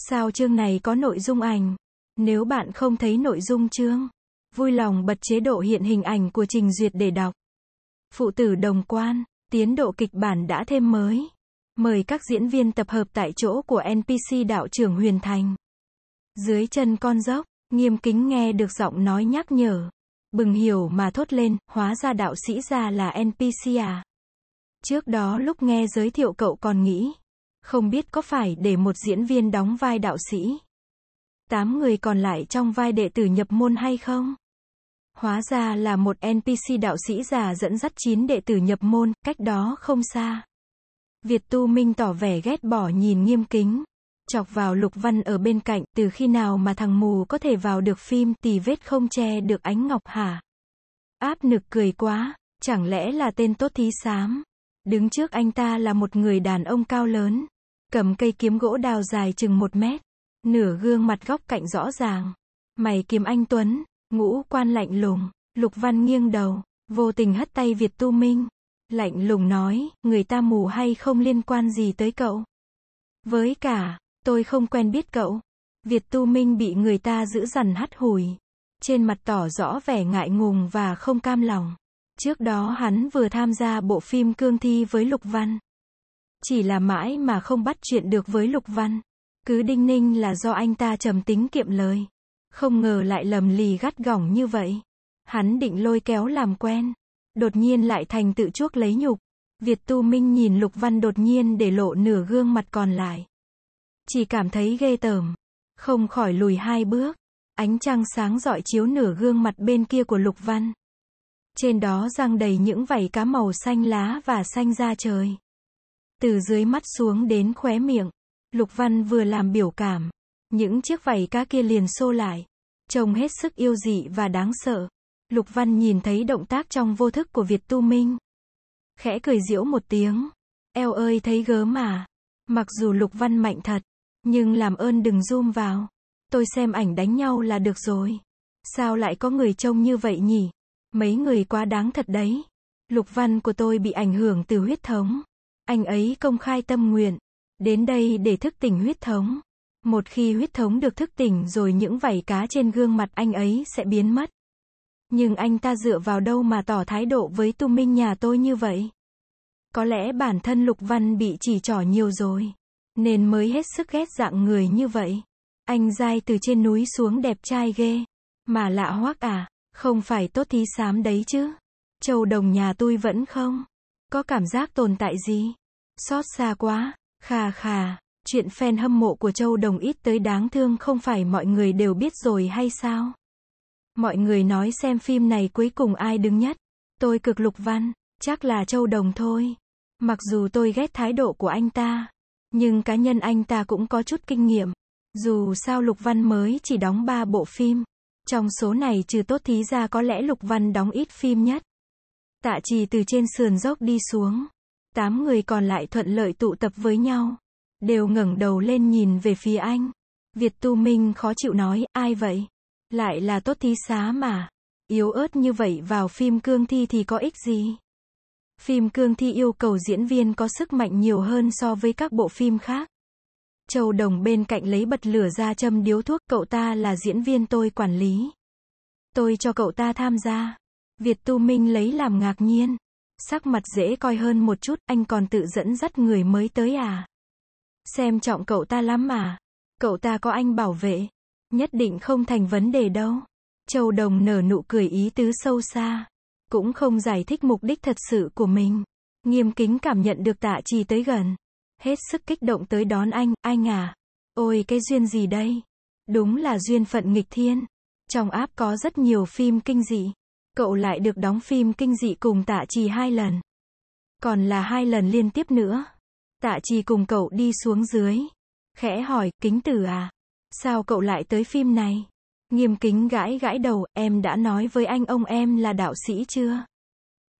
Sao chương này có nội dung ảnh? Nếu bạn không thấy nội dung chương, vui lòng bật chế độ hiện hình ảnh của trình duyệt để đọc. Phụ tử đồng quan, tiến độ kịch bản đã thêm mới. Mời các diễn viên tập hợp tại chỗ của NPC đạo trưởng Huyền Thành. Dưới chân con dốc, nghiêm kính nghe được giọng nói nhắc nhở. Bừng hiểu mà thốt lên, hóa ra đạo sĩ ra là NPC à. Trước đó lúc nghe giới thiệu cậu còn nghĩ, không biết có phải để một diễn viên đóng vai đạo sĩ? Tám người còn lại trong vai đệ tử nhập môn hay không? Hóa ra là một NPC đạo sĩ già dẫn dắt chín đệ tử nhập môn, cách đó không xa. Việt Tu Minh tỏ vẻ ghét bỏ nhìn nghiêm kính. Chọc vào Lục Văn ở bên cạnh, từ khi nào mà thằng mù có thể vào được phim tì vết không che được ánh ngọc hả? Áp nực cười quá, chẳng lẽ là tên tốt thí xám? Đứng trước anh ta là một người đàn ông cao lớn, cầm cây kiếm gỗ đào dài chừng một mét, nửa gương mặt góc cạnh rõ ràng. Mày kiếm anh Tuấn, ngũ quan lạnh lùng, Lục Văn nghiêng đầu, vô tình hất tay Việt Tu Minh. Lạnh lùng nói, người ta mù hay không liên quan gì tới cậu. Với cả, tôi không quen biết cậu. Việt Tu Minh bị người ta giữ dằn hắt hủi. Trên mặt tỏ rõ vẻ ngại ngùng và không cam lòng. Trước đó hắn vừa tham gia bộ phim Cương Thi với Lục Văn. Chỉ là mãi mà không bắt chuyện được với Lục Văn. Cứ đinh ninh là do anh ta trầm tính kiệm lời. Không ngờ lại lầm lì gắt gỏng như vậy. Hắn định lôi kéo làm quen. Đột nhiên lại thành tự chuốc lấy nhục. Việt Tu Minh nhìn Lục Văn đột nhiên để lộ nửa gương mặt còn lại. Chỉ cảm thấy ghê tởm. Không khỏi lùi hai bước. Ánh trăng sáng dọi chiếu nửa gương mặt bên kia của Lục Văn. Trên đó răng đầy những vảy cá màu xanh lá và xanh da trời. Từ dưới mắt xuống đến khóe miệng, Lục Văn vừa làm biểu cảm. Những chiếc vảy cá kia liền xô lại. Trông hết sức yêu dị và đáng sợ. Lục Văn nhìn thấy động tác trong vô thức của Việt Tu Minh. Khẽ cười diễu một tiếng. Eo ơi thấy gớm mà. Mặc dù Lục Văn mạnh thật, nhưng làm ơn đừng zoom vào. Tôi xem ảnh đánh nhau là được rồi. Sao lại có người trông như vậy nhỉ? Mấy người quá đáng thật đấy. Lục văn của tôi bị ảnh hưởng từ huyết thống. Anh ấy công khai tâm nguyện. Đến đây để thức tỉnh huyết thống. Một khi huyết thống được thức tỉnh rồi những vảy cá trên gương mặt anh ấy sẽ biến mất. Nhưng anh ta dựa vào đâu mà tỏ thái độ với tu minh nhà tôi như vậy? Có lẽ bản thân Lục Văn bị chỉ trỏ nhiều rồi. Nên mới hết sức ghét dạng người như vậy. Anh dai từ trên núi xuống đẹp trai ghê. Mà lạ hoắc à. Không phải tốt thí xám đấy chứ. Châu đồng nhà tôi vẫn không. Có cảm giác tồn tại gì? Xót xa quá, khà khà. Chuyện fan hâm mộ của Châu Đồng ít tới đáng thương không phải mọi người đều biết rồi hay sao? Mọi người nói xem phim này cuối cùng ai đứng nhất. Tôi cực lục văn, chắc là Châu Đồng thôi. Mặc dù tôi ghét thái độ của anh ta, nhưng cá nhân anh ta cũng có chút kinh nghiệm. Dù sao Lục Văn mới chỉ đóng 3 bộ phim. Trong số này trừ tốt thí ra có lẽ Lục Văn đóng ít phim nhất. Tạ trì từ trên sườn dốc đi xuống. Tám người còn lại thuận lợi tụ tập với nhau. Đều ngẩng đầu lên nhìn về phía anh. Việt Tu Minh khó chịu nói, ai vậy? Lại là tốt thí xá mà. Yếu ớt như vậy vào phim cương thi thì có ích gì? Phim cương thi yêu cầu diễn viên có sức mạnh nhiều hơn so với các bộ phim khác. Châu Đồng bên cạnh lấy bật lửa ra châm điếu thuốc, cậu ta là diễn viên tôi quản lý. Tôi cho cậu ta tham gia. Việt Tu Minh lấy làm ngạc nhiên. Sắc mặt dễ coi hơn một chút, anh còn tự dẫn dắt người mới tới à. Xem trọng cậu ta lắm mà. Cậu ta có anh bảo vệ. Nhất định không thành vấn đề đâu. Châu Đồng nở nụ cười ý tứ sâu xa. Cũng không giải thích mục đích thật sự của mình. Nghiêm kính cảm nhận được tạ trì tới gần. Hết sức kích động tới đón anh, anh à. Ôi cái duyên gì đây? Đúng là duyên phận nghịch thiên. Trong áp có rất nhiều phim kinh dị. Cậu lại được đóng phim kinh dị cùng tạ trì hai lần. Còn là hai lần liên tiếp nữa. Tạ trì cùng cậu đi xuống dưới. Khẽ hỏi, kính tử à? Sao cậu lại tới phim này? Nghiêm kính gãi gãi đầu, em đã nói với anh ông em là đạo sĩ chưa?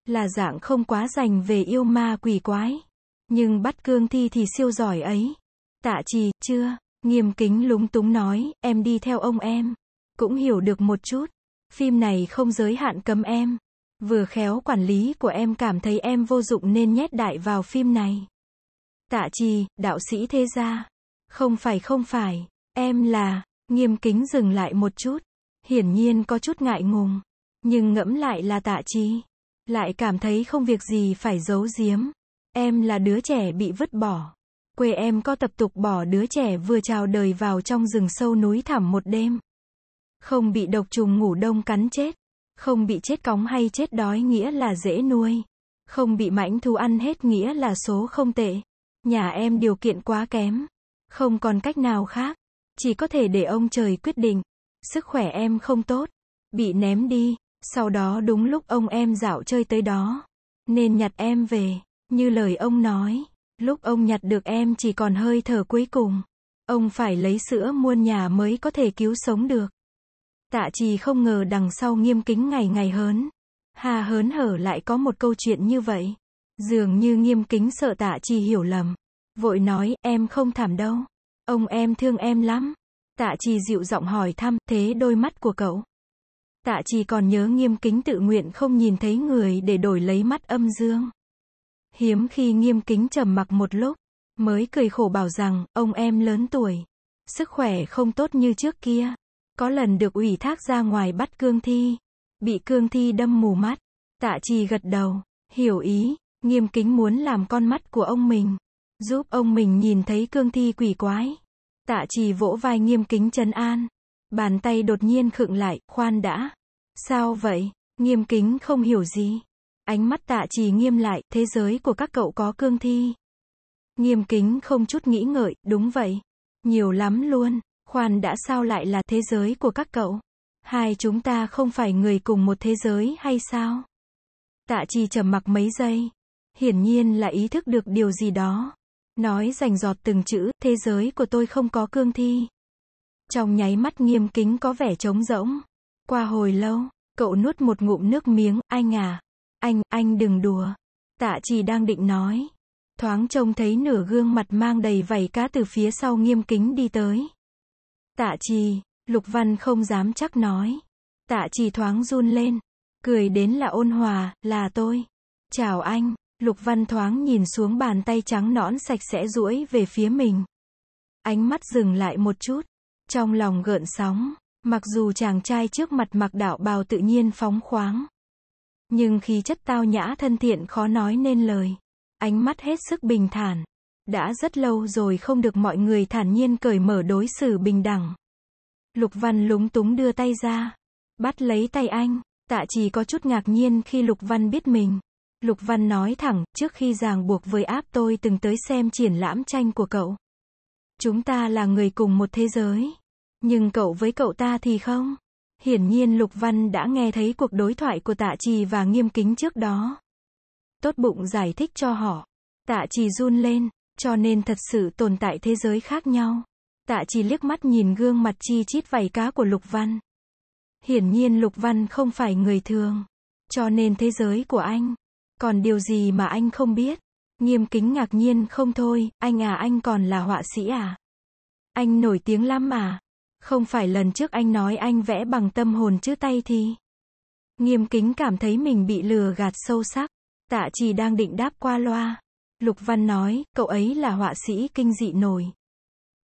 Là dạng không quá dành về yêu ma quỷ quái. Nhưng bắt cương thi thì siêu giỏi ấy. Tạ trì, chưa, nghiêm kính lúng túng nói, em đi theo ông em. Cũng hiểu được một chút. Phim này không giới hạn cấm em. Vừa khéo quản lý của em cảm thấy em vô dụng nên nhét đại vào phim này. Tạ trì, đạo sĩ thế gia. Không phải không phải, em là, nghiêm kính dừng lại một chút. Hiển nhiên có chút ngại ngùng. Nhưng ngẫm lại là tạ trì. Lại cảm thấy không việc gì phải giấu giếm. Em là đứa trẻ bị vứt bỏ. Quê em có tập tục bỏ đứa trẻ vừa chào đời vào trong rừng sâu núi thẳm một đêm. Không bị độc trùng ngủ đông cắn chết. Không bị chết cóng hay chết đói nghĩa là dễ nuôi. Không bị mãnh thú ăn hết nghĩa là số không tệ. Nhà em điều kiện quá kém. Không còn cách nào khác. Chỉ có thể để ông trời quyết định. Sức khỏe em không tốt. Bị ném đi. Sau đó đúng lúc ông em dạo chơi tới đó. Nên nhặt em về. Như lời ông nói, lúc ông nhặt được em chỉ còn hơi thở cuối cùng. Ông phải lấy sữa muôn nhà mới có thể cứu sống được. Tạ trì không ngờ đằng sau nghiêm kính ngày ngày hớn. Hà hớn hở lại có một câu chuyện như vậy. Dường như nghiêm kính sợ tạ trì hiểu lầm. Vội nói, em không thảm đâu. Ông em thương em lắm. Tạ trì dịu giọng hỏi thăm, thế đôi mắt của cậu. Tạ trì còn nhớ nghiêm kính tự nguyện không nhìn thấy người để đổi lấy mắt âm dương. Hiếm khi nghiêm kính trầm mặc một lúc, mới cười khổ bảo rằng, ông em lớn tuổi, sức khỏe không tốt như trước kia. Có lần được ủy thác ra ngoài bắt cương thi, bị cương thi đâm mù mắt, tạ trì gật đầu, hiểu ý, nghiêm kính muốn làm con mắt của ông mình, giúp ông mình nhìn thấy cương thi quỷ quái. Tạ trì vỗ vai nghiêm kính trấn an, bàn tay đột nhiên khựng lại, khoan đã. Sao vậy? Nghiêm kính không hiểu gì. Ánh mắt tạ trì nghiêm lại, thế giới của các cậu có cương thi. Nghiêm kính không chút nghĩ ngợi, đúng vậy. Nhiều lắm luôn, khoan đã sao lại là thế giới của các cậu. Hai chúng ta không phải người cùng một thế giới hay sao? Tạ trì trầm mặc mấy giây. Hiển nhiên là ý thức được điều gì đó. Nói rành giọt từng chữ, thế giới của tôi không có cương thi. Trong nháy mắt nghiêm kính có vẻ trống rỗng. Qua hồi lâu, cậu nuốt một ngụm nước miếng, ai ngà. Anh, anh đừng đùa. Tạ chỉ đang định nói. Thoáng trông thấy nửa gương mặt mang đầy vảy cá từ phía sau nghiêm kính đi tới. Tạ trì, Lục Văn không dám chắc nói. Tạ trì thoáng run lên. Cười đến là ôn hòa, là tôi. Chào anh, Lục Văn thoáng nhìn xuống bàn tay trắng nõn sạch sẽ duỗi về phía mình. Ánh mắt dừng lại một chút. Trong lòng gợn sóng, mặc dù chàng trai trước mặt mặc đạo bào tự nhiên phóng khoáng. Nhưng khi chất tao nhã thân thiện khó nói nên lời. Ánh mắt hết sức bình thản. Đã rất lâu rồi không được mọi người thản nhiên cởi mở đối xử bình đẳng. Lục Văn lúng túng đưa tay ra. Bắt lấy tay anh. Tạ chỉ có chút ngạc nhiên khi Lục Văn biết mình. Lục Văn nói thẳng, trước khi ràng buộc với áp tôi từng tới xem triển lãm tranh của cậu. Chúng ta là người cùng một thế giới. Nhưng cậu với cậu ta thì không. Hiển nhiên Lục Văn đã nghe thấy cuộc đối thoại của Tạ Trì và Nghiêm Kính trước đó. Tốt bụng giải thích cho họ. Tạ Trì run lên, cho nên thật sự tồn tại thế giới khác nhau. Tạ Trì liếc mắt nhìn gương mặt chi chít vảy cá của Lục Văn. Hiển nhiên Lục Văn không phải người thường, cho nên thế giới của anh, còn điều gì mà anh không biết? Nghiêm kính ngạc nhiên không thôi, anh à anh còn là họa sĩ à? Anh nổi tiếng lắm mà. Không phải lần trước anh nói anh vẽ bằng tâm hồn chứ tay thì. Nghiêm kính cảm thấy mình bị lừa gạt sâu sắc. Tạ chỉ đang định đáp qua loa. Lục Văn nói, cậu ấy là họa sĩ kinh dị nổi.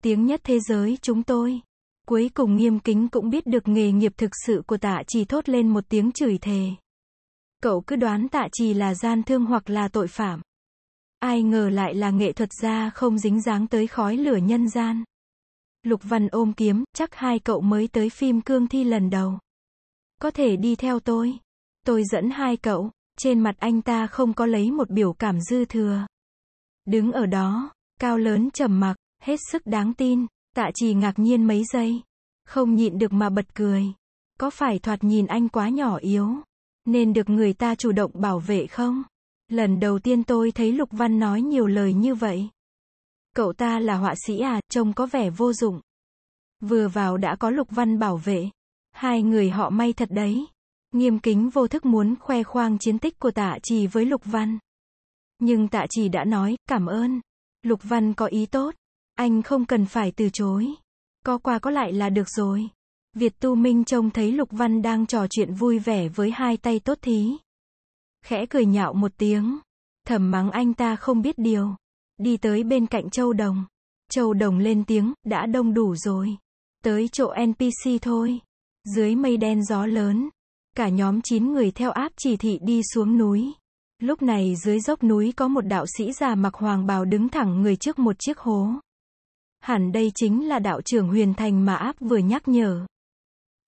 Tiếng nhất thế giới chúng tôi. Cuối cùng nghiêm kính cũng biết được nghề nghiệp thực sự của tạ chỉ thốt lên một tiếng chửi thề. Cậu cứ đoán tạ chỉ là gian thương hoặc là tội phạm. Ai ngờ lại là nghệ thuật gia không dính dáng tới khói lửa nhân gian. Lục Văn ôm kiếm, chắc hai cậu mới tới phim Cương Thi lần đầu. Có thể đi theo tôi. Tôi dẫn hai cậu, trên mặt anh ta không có lấy một biểu cảm dư thừa. Đứng ở đó, cao lớn trầm mặc, hết sức đáng tin, tạ trì ngạc nhiên mấy giây. Không nhịn được mà bật cười. Có phải thoạt nhìn anh quá nhỏ yếu, nên được người ta chủ động bảo vệ không? Lần đầu tiên tôi thấy Lục Văn nói nhiều lời như vậy. Cậu ta là họa sĩ à, trông có vẻ vô dụng. Vừa vào đã có Lục Văn bảo vệ. Hai người họ may thật đấy. Nghiêm kính vô thức muốn khoe khoang chiến tích của tạ trì với Lục Văn. Nhưng tạ trì đã nói, cảm ơn. Lục Văn có ý tốt. Anh không cần phải từ chối. Có qua có lại là được rồi. Việt Tu Minh trông thấy Lục Văn đang trò chuyện vui vẻ với hai tay tốt thí. Khẽ cười nhạo một tiếng. Thầm mắng anh ta không biết điều. Đi tới bên cạnh Châu Đồng. Châu Đồng lên tiếng, đã đông đủ rồi. Tới chỗ NPC thôi. Dưới mây đen gió lớn. Cả nhóm chín người theo áp chỉ thị đi xuống núi. Lúc này dưới dốc núi có một đạo sĩ già mặc hoàng bào đứng thẳng người trước một chiếc hố. Hẳn đây chính là đạo trưởng huyền thành mà áp vừa nhắc nhở.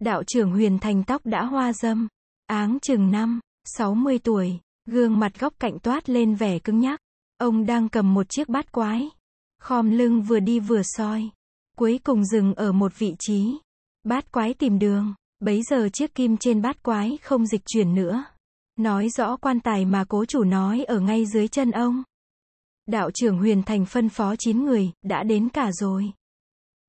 Đạo trưởng huyền thành tóc đã hoa dâm. Áng chừng năm, sáu mươi tuổi, gương mặt góc cạnh toát lên vẻ cứng nhắc. Ông đang cầm một chiếc bát quái. Khom lưng vừa đi vừa soi. Cuối cùng dừng ở một vị trí. Bát quái tìm đường. Bấy giờ chiếc kim trên bát quái không dịch chuyển nữa. Nói rõ quan tài mà cố chủ nói ở ngay dưới chân ông. Đạo trưởng huyền thành phân phó 9 người, đã đến cả rồi.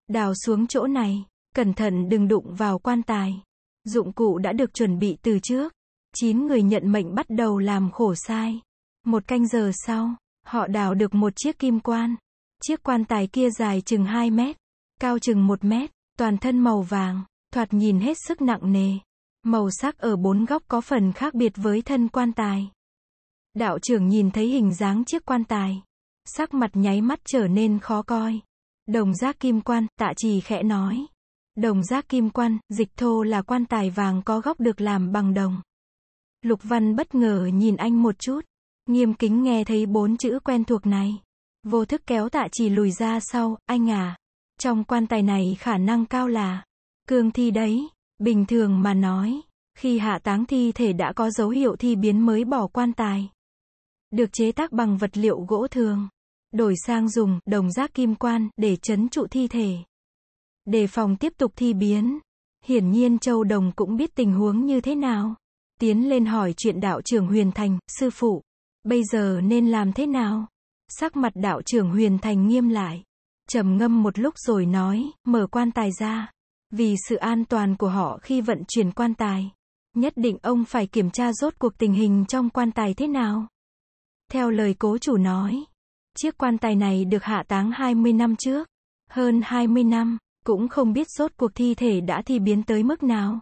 Đào xuống chỗ này. Cẩn thận đừng đụng vào quan tài. Dụng cụ đã được chuẩn bị từ trước. 9 người nhận mệnh bắt đầu làm khổ sai. Một canh giờ sau, Họ đào được một chiếc kim quan. Chiếc quan tài kia dài chừng 2 mét, cao chừng 1 mét, toàn thân màu vàng, thoạt nhìn hết sức nặng nề. Màu sắc ở bốn góc có phần khác biệt với thân quan tài. Đạo trưởng nhìn thấy hình dáng chiếc quan tài. Sắc mặt nháy mắt trở nên khó coi. Đồng giác kim quan, tạ trì khẽ nói. Đồng giác kim quan, dịch thô là quan tài vàng có góc được làm bằng đồng. Lục Văn bất ngờ nhìn anh một chút. Nghiêm kính nghe thấy bốn chữ quen thuộc này. Vô thức kéo tạ chỉ lùi ra sau, anh à. Trong quan tài này khả năng cao là cương thi đấy. Bình thường mà nói, khi hạ táng thi thể đã có dấu hiệu thi biến mới bỏ quan tài. Được chế tác bằng vật liệu gỗ thường. Đổi sang dùng đồng giác kim quan để chấn trụ thi thể. Đề phòng tiếp tục thi biến. Hiển nhiên Châu Đồng cũng biết tình huống như thế nào. Tiến lên hỏi chuyện đạo trưởng Huyền Thành, sư phụ. Bây giờ nên làm thế nào? Sắc mặt đạo trưởng Huyền Thành nghiêm lại. trầm ngâm một lúc rồi nói, mở quan tài ra. Vì sự an toàn của họ khi vận chuyển quan tài. Nhất định ông phải kiểm tra rốt cuộc tình hình trong quan tài thế nào. Theo lời cố chủ nói, chiếc quan tài này được hạ táng 20 năm trước. Hơn 20 năm, cũng không biết rốt cuộc thi thể đã thi biến tới mức nào.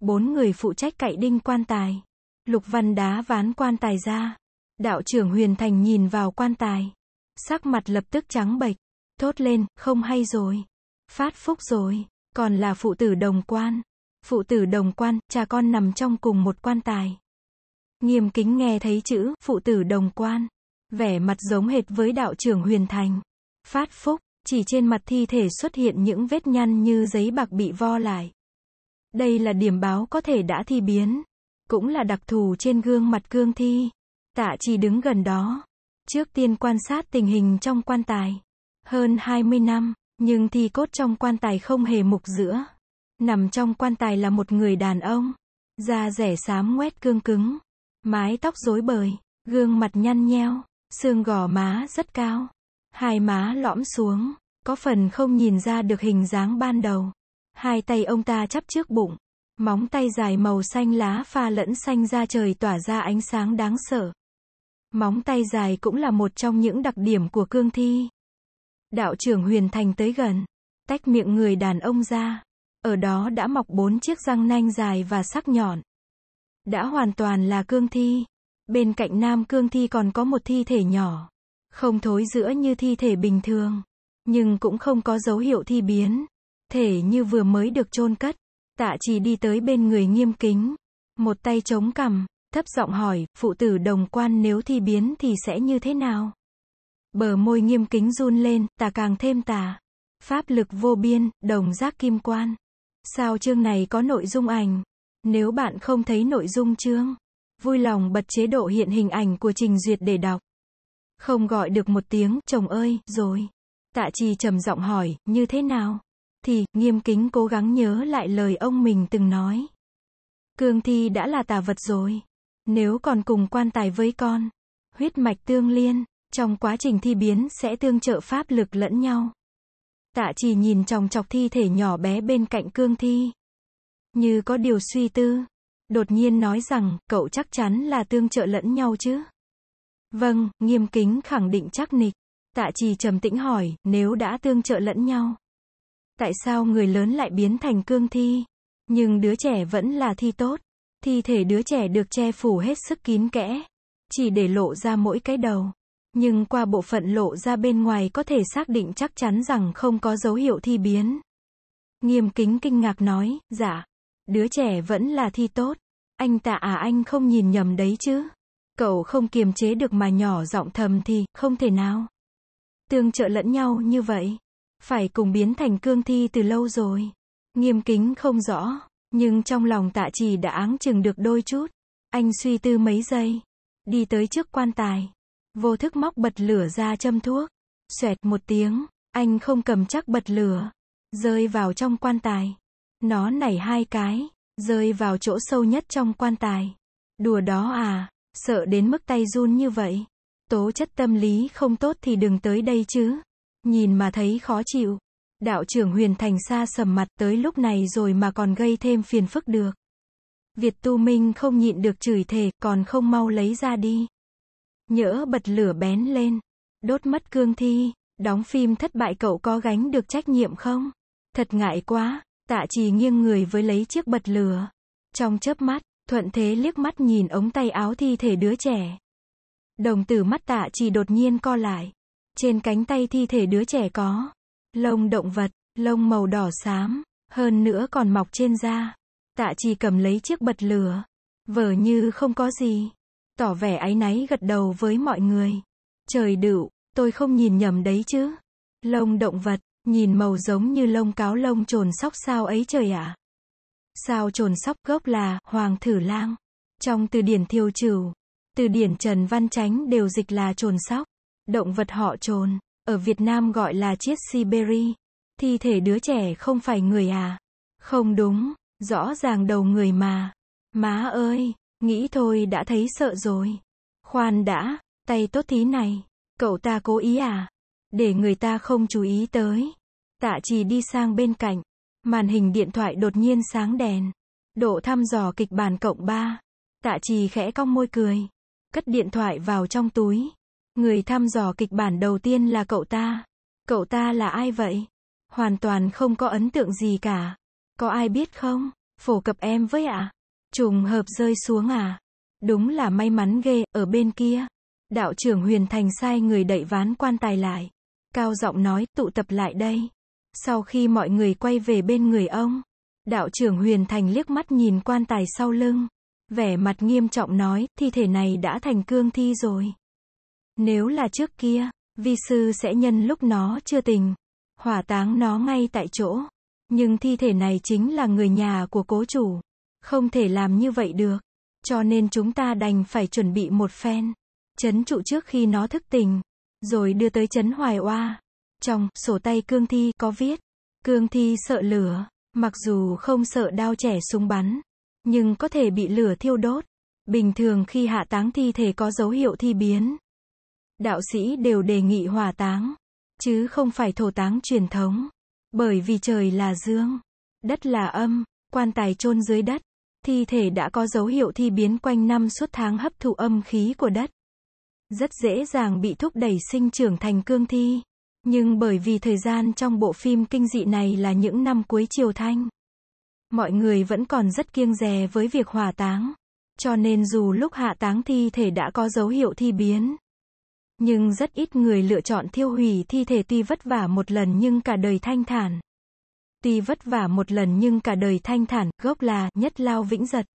Bốn người phụ trách cậy đinh quan tài. Lục Văn đá ván quan tài ra, Đạo trưởng huyền thành nhìn vào quan tài. Sắc mặt lập tức trắng bệch. Thốt lên, không hay rồi. Phát phúc rồi. Còn là phụ tử đồng quan. Phụ tử đồng quan, cha con nằm trong cùng một quan tài. Nghiêm kính nghe thấy chữ, phụ tử đồng quan. Vẻ mặt giống hệt với đạo trưởng huyền thành. Phát phúc, chỉ trên mặt thi thể xuất hiện những vết nhăn như giấy bạc bị vo lại. Đây là điểm báo có thể đã thi biến. Cũng là đặc thù trên gương mặt cương thi. Tạ chỉ đứng gần đó. Trước tiên quan sát tình hình trong quan tài. Hơn 20 năm, nhưng thi cốt trong quan tài không hề mục giữa. Nằm trong quan tài là một người đàn ông. Da rẻ xám quét cương cứng. Mái tóc rối bời, gương mặt nhăn nheo, xương gò má rất cao. Hai má lõm xuống, có phần không nhìn ra được hình dáng ban đầu. Hai tay ông ta chắp trước bụng. Móng tay dài màu xanh lá pha lẫn xanh da trời tỏa ra ánh sáng đáng sợ. Móng tay dài cũng là một trong những đặc điểm của cương thi. Đạo trưởng Huyền Thành tới gần, tách miệng người đàn ông ra. Ở đó đã mọc bốn chiếc răng nanh dài và sắc nhọn. Đã hoàn toàn là cương thi. Bên cạnh nam cương thi còn có một thi thể nhỏ. Không thối giữa như thi thể bình thường. Nhưng cũng không có dấu hiệu thi biến. Thể như vừa mới được chôn cất. Tạ chỉ đi tới bên người nghiêm kính. Một tay chống cằm, thấp giọng hỏi, phụ tử đồng quan nếu thi biến thì sẽ như thế nào? Bờ môi nghiêm kính run lên, tà càng thêm tà. Pháp lực vô biên, đồng giác kim quan. Sao chương này có nội dung ảnh? Nếu bạn không thấy nội dung chương, vui lòng bật chế độ hiện hình ảnh của trình duyệt để đọc. Không gọi được một tiếng, chồng ơi, rồi. Tạ trì trầm giọng hỏi, như thế nào? Thì, nghiêm kính cố gắng nhớ lại lời ông mình từng nói. Cương thi đã là tà vật rồi. Nếu còn cùng quan tài với con, huyết mạch tương liên, trong quá trình thi biến sẽ tương trợ pháp lực lẫn nhau. Tạ chỉ nhìn tròng chọc thi thể nhỏ bé bên cạnh cương thi. Như có điều suy tư. Đột nhiên nói rằng, cậu chắc chắn là tương trợ lẫn nhau chứ. Vâng, nghiêm kính khẳng định chắc nịch. Tạ trì trầm tĩnh hỏi, nếu đã tương trợ lẫn nhau. Tại sao người lớn lại biến thành cương thi? Nhưng đứa trẻ vẫn là thi tốt. Thi thể đứa trẻ được che phủ hết sức kín kẽ, chỉ để lộ ra mỗi cái đầu. Nhưng qua bộ phận lộ ra bên ngoài có thể xác định chắc chắn rằng không có dấu hiệu thi biến. Nghiêm kính kinh ngạc nói, dạ, đứa trẻ vẫn là thi tốt. Anh tạ à anh không nhìn nhầm đấy chứ. Cậu không kiềm chế được mà nhỏ giọng thầm thì, không thể nào. Tương trợ lẫn nhau như vậy. Phải cùng biến thành cương thi từ lâu rồi. Nghiêm kính không rõ. Nhưng trong lòng tạ trì đã áng chừng được đôi chút. Anh suy tư mấy giây. Đi tới trước quan tài. Vô thức móc bật lửa ra châm thuốc. Xoẹt một tiếng, anh không cầm chắc bật lửa. Rơi vào trong quan tài. Nó nảy hai cái. Rơi vào chỗ sâu nhất trong quan tài. Đùa đó à, sợ đến mức tay run như vậy. Tố chất tâm lý không tốt thì đừng tới đây chứ. Nhìn mà thấy khó chịu đạo trưởng huyền thành xa sầm mặt tới lúc này rồi mà còn gây thêm phiền phức được. Việt tu minh không nhịn được chửi thề, còn không mau lấy ra đi. Nhỡ bật lửa bén lên, đốt mất cương thi, đóng phim thất bại cậu có gánh được trách nhiệm không? Thật ngại quá, tạ trì nghiêng người với lấy chiếc bật lửa. Trong chớp mắt, thuận thế liếc mắt nhìn ống tay áo thi thể đứa trẻ. Đồng tử mắt tạ trì đột nhiên co lại. Trên cánh tay thi thể đứa trẻ có lông động vật, lông màu đỏ xám, hơn nữa còn mọc trên da. Tạ chỉ cầm lấy chiếc bật lửa, vờ như không có gì, tỏ vẻ áy náy gật đầu với mọi người. Trời đựu, tôi không nhìn nhầm đấy chứ. Lông động vật, nhìn màu giống như lông cáo lông trồn sóc sao ấy trời ạ. Sao trồn sóc gốc là hoàng thử lang. Trong từ điển thiêu trừ, từ điển Trần Văn Chánh đều dịch là trồn sóc, động vật họ trồn. Ở Việt Nam gọi là chiếc Siberi. Thi thể đứa trẻ không phải người à? Không đúng, rõ ràng đầu người mà. Má ơi, nghĩ thôi đã thấy sợ rồi. Khoan đã, tay tốt tí này. Cậu ta cố ý à? Để người ta không chú ý tới. Tạ trì đi sang bên cạnh. Màn hình điện thoại đột nhiên sáng đèn. Độ thăm dò kịch bản cộng 3. Tạ trì khẽ cong môi cười. Cất điện thoại vào trong túi. Người thăm dò kịch bản đầu tiên là cậu ta. Cậu ta là ai vậy? Hoàn toàn không có ấn tượng gì cả. Có ai biết không? Phổ cập em với ạ. Trùng hợp rơi xuống à? Đúng là may mắn ghê, ở bên kia. Đạo trưởng Huyền Thành sai người đẩy ván quan tài lại. Cao giọng nói, tụ tập lại đây. Sau khi mọi người quay về bên người ông, đạo trưởng Huyền Thành liếc mắt nhìn quan tài sau lưng. Vẻ mặt nghiêm trọng nói, thi thể này đã thành cương thi rồi. Nếu là trước kia, vi sư sẽ nhân lúc nó chưa tình, hỏa táng nó ngay tại chỗ. Nhưng thi thể này chính là người nhà của cố chủ. Không thể làm như vậy được. Cho nên chúng ta đành phải chuẩn bị một phen. Chấn trụ trước khi nó thức tình, Rồi đưa tới chấn hoài oa. Trong sổ tay cương thi có viết. Cương thi sợ lửa. Mặc dù không sợ đao trẻ súng bắn. Nhưng có thể bị lửa thiêu đốt. Bình thường khi hạ táng thi thể có dấu hiệu thi biến đạo sĩ đều đề nghị hỏa táng, chứ không phải thổ táng truyền thống, bởi vì trời là dương, đất là âm, quan tài chôn dưới đất, thi thể đã có dấu hiệu thi biến quanh năm suốt tháng hấp thụ âm khí của đất. Rất dễ dàng bị thúc đẩy sinh trưởng thành cương thi. Nhưng bởi vì thời gian trong bộ phim kinh dị này là những năm cuối triều thanh, mọi người vẫn còn rất kiêng dè với việc hỏa táng. Cho nên dù lúc hạ táng thi thể đã có dấu hiệu thi biến, nhưng rất ít người lựa chọn thiêu hủy thi thể tuy vất vả một lần nhưng cả đời thanh thản. Tuy vất vả một lần nhưng cả đời thanh thản, gốc là nhất lao vĩnh giật.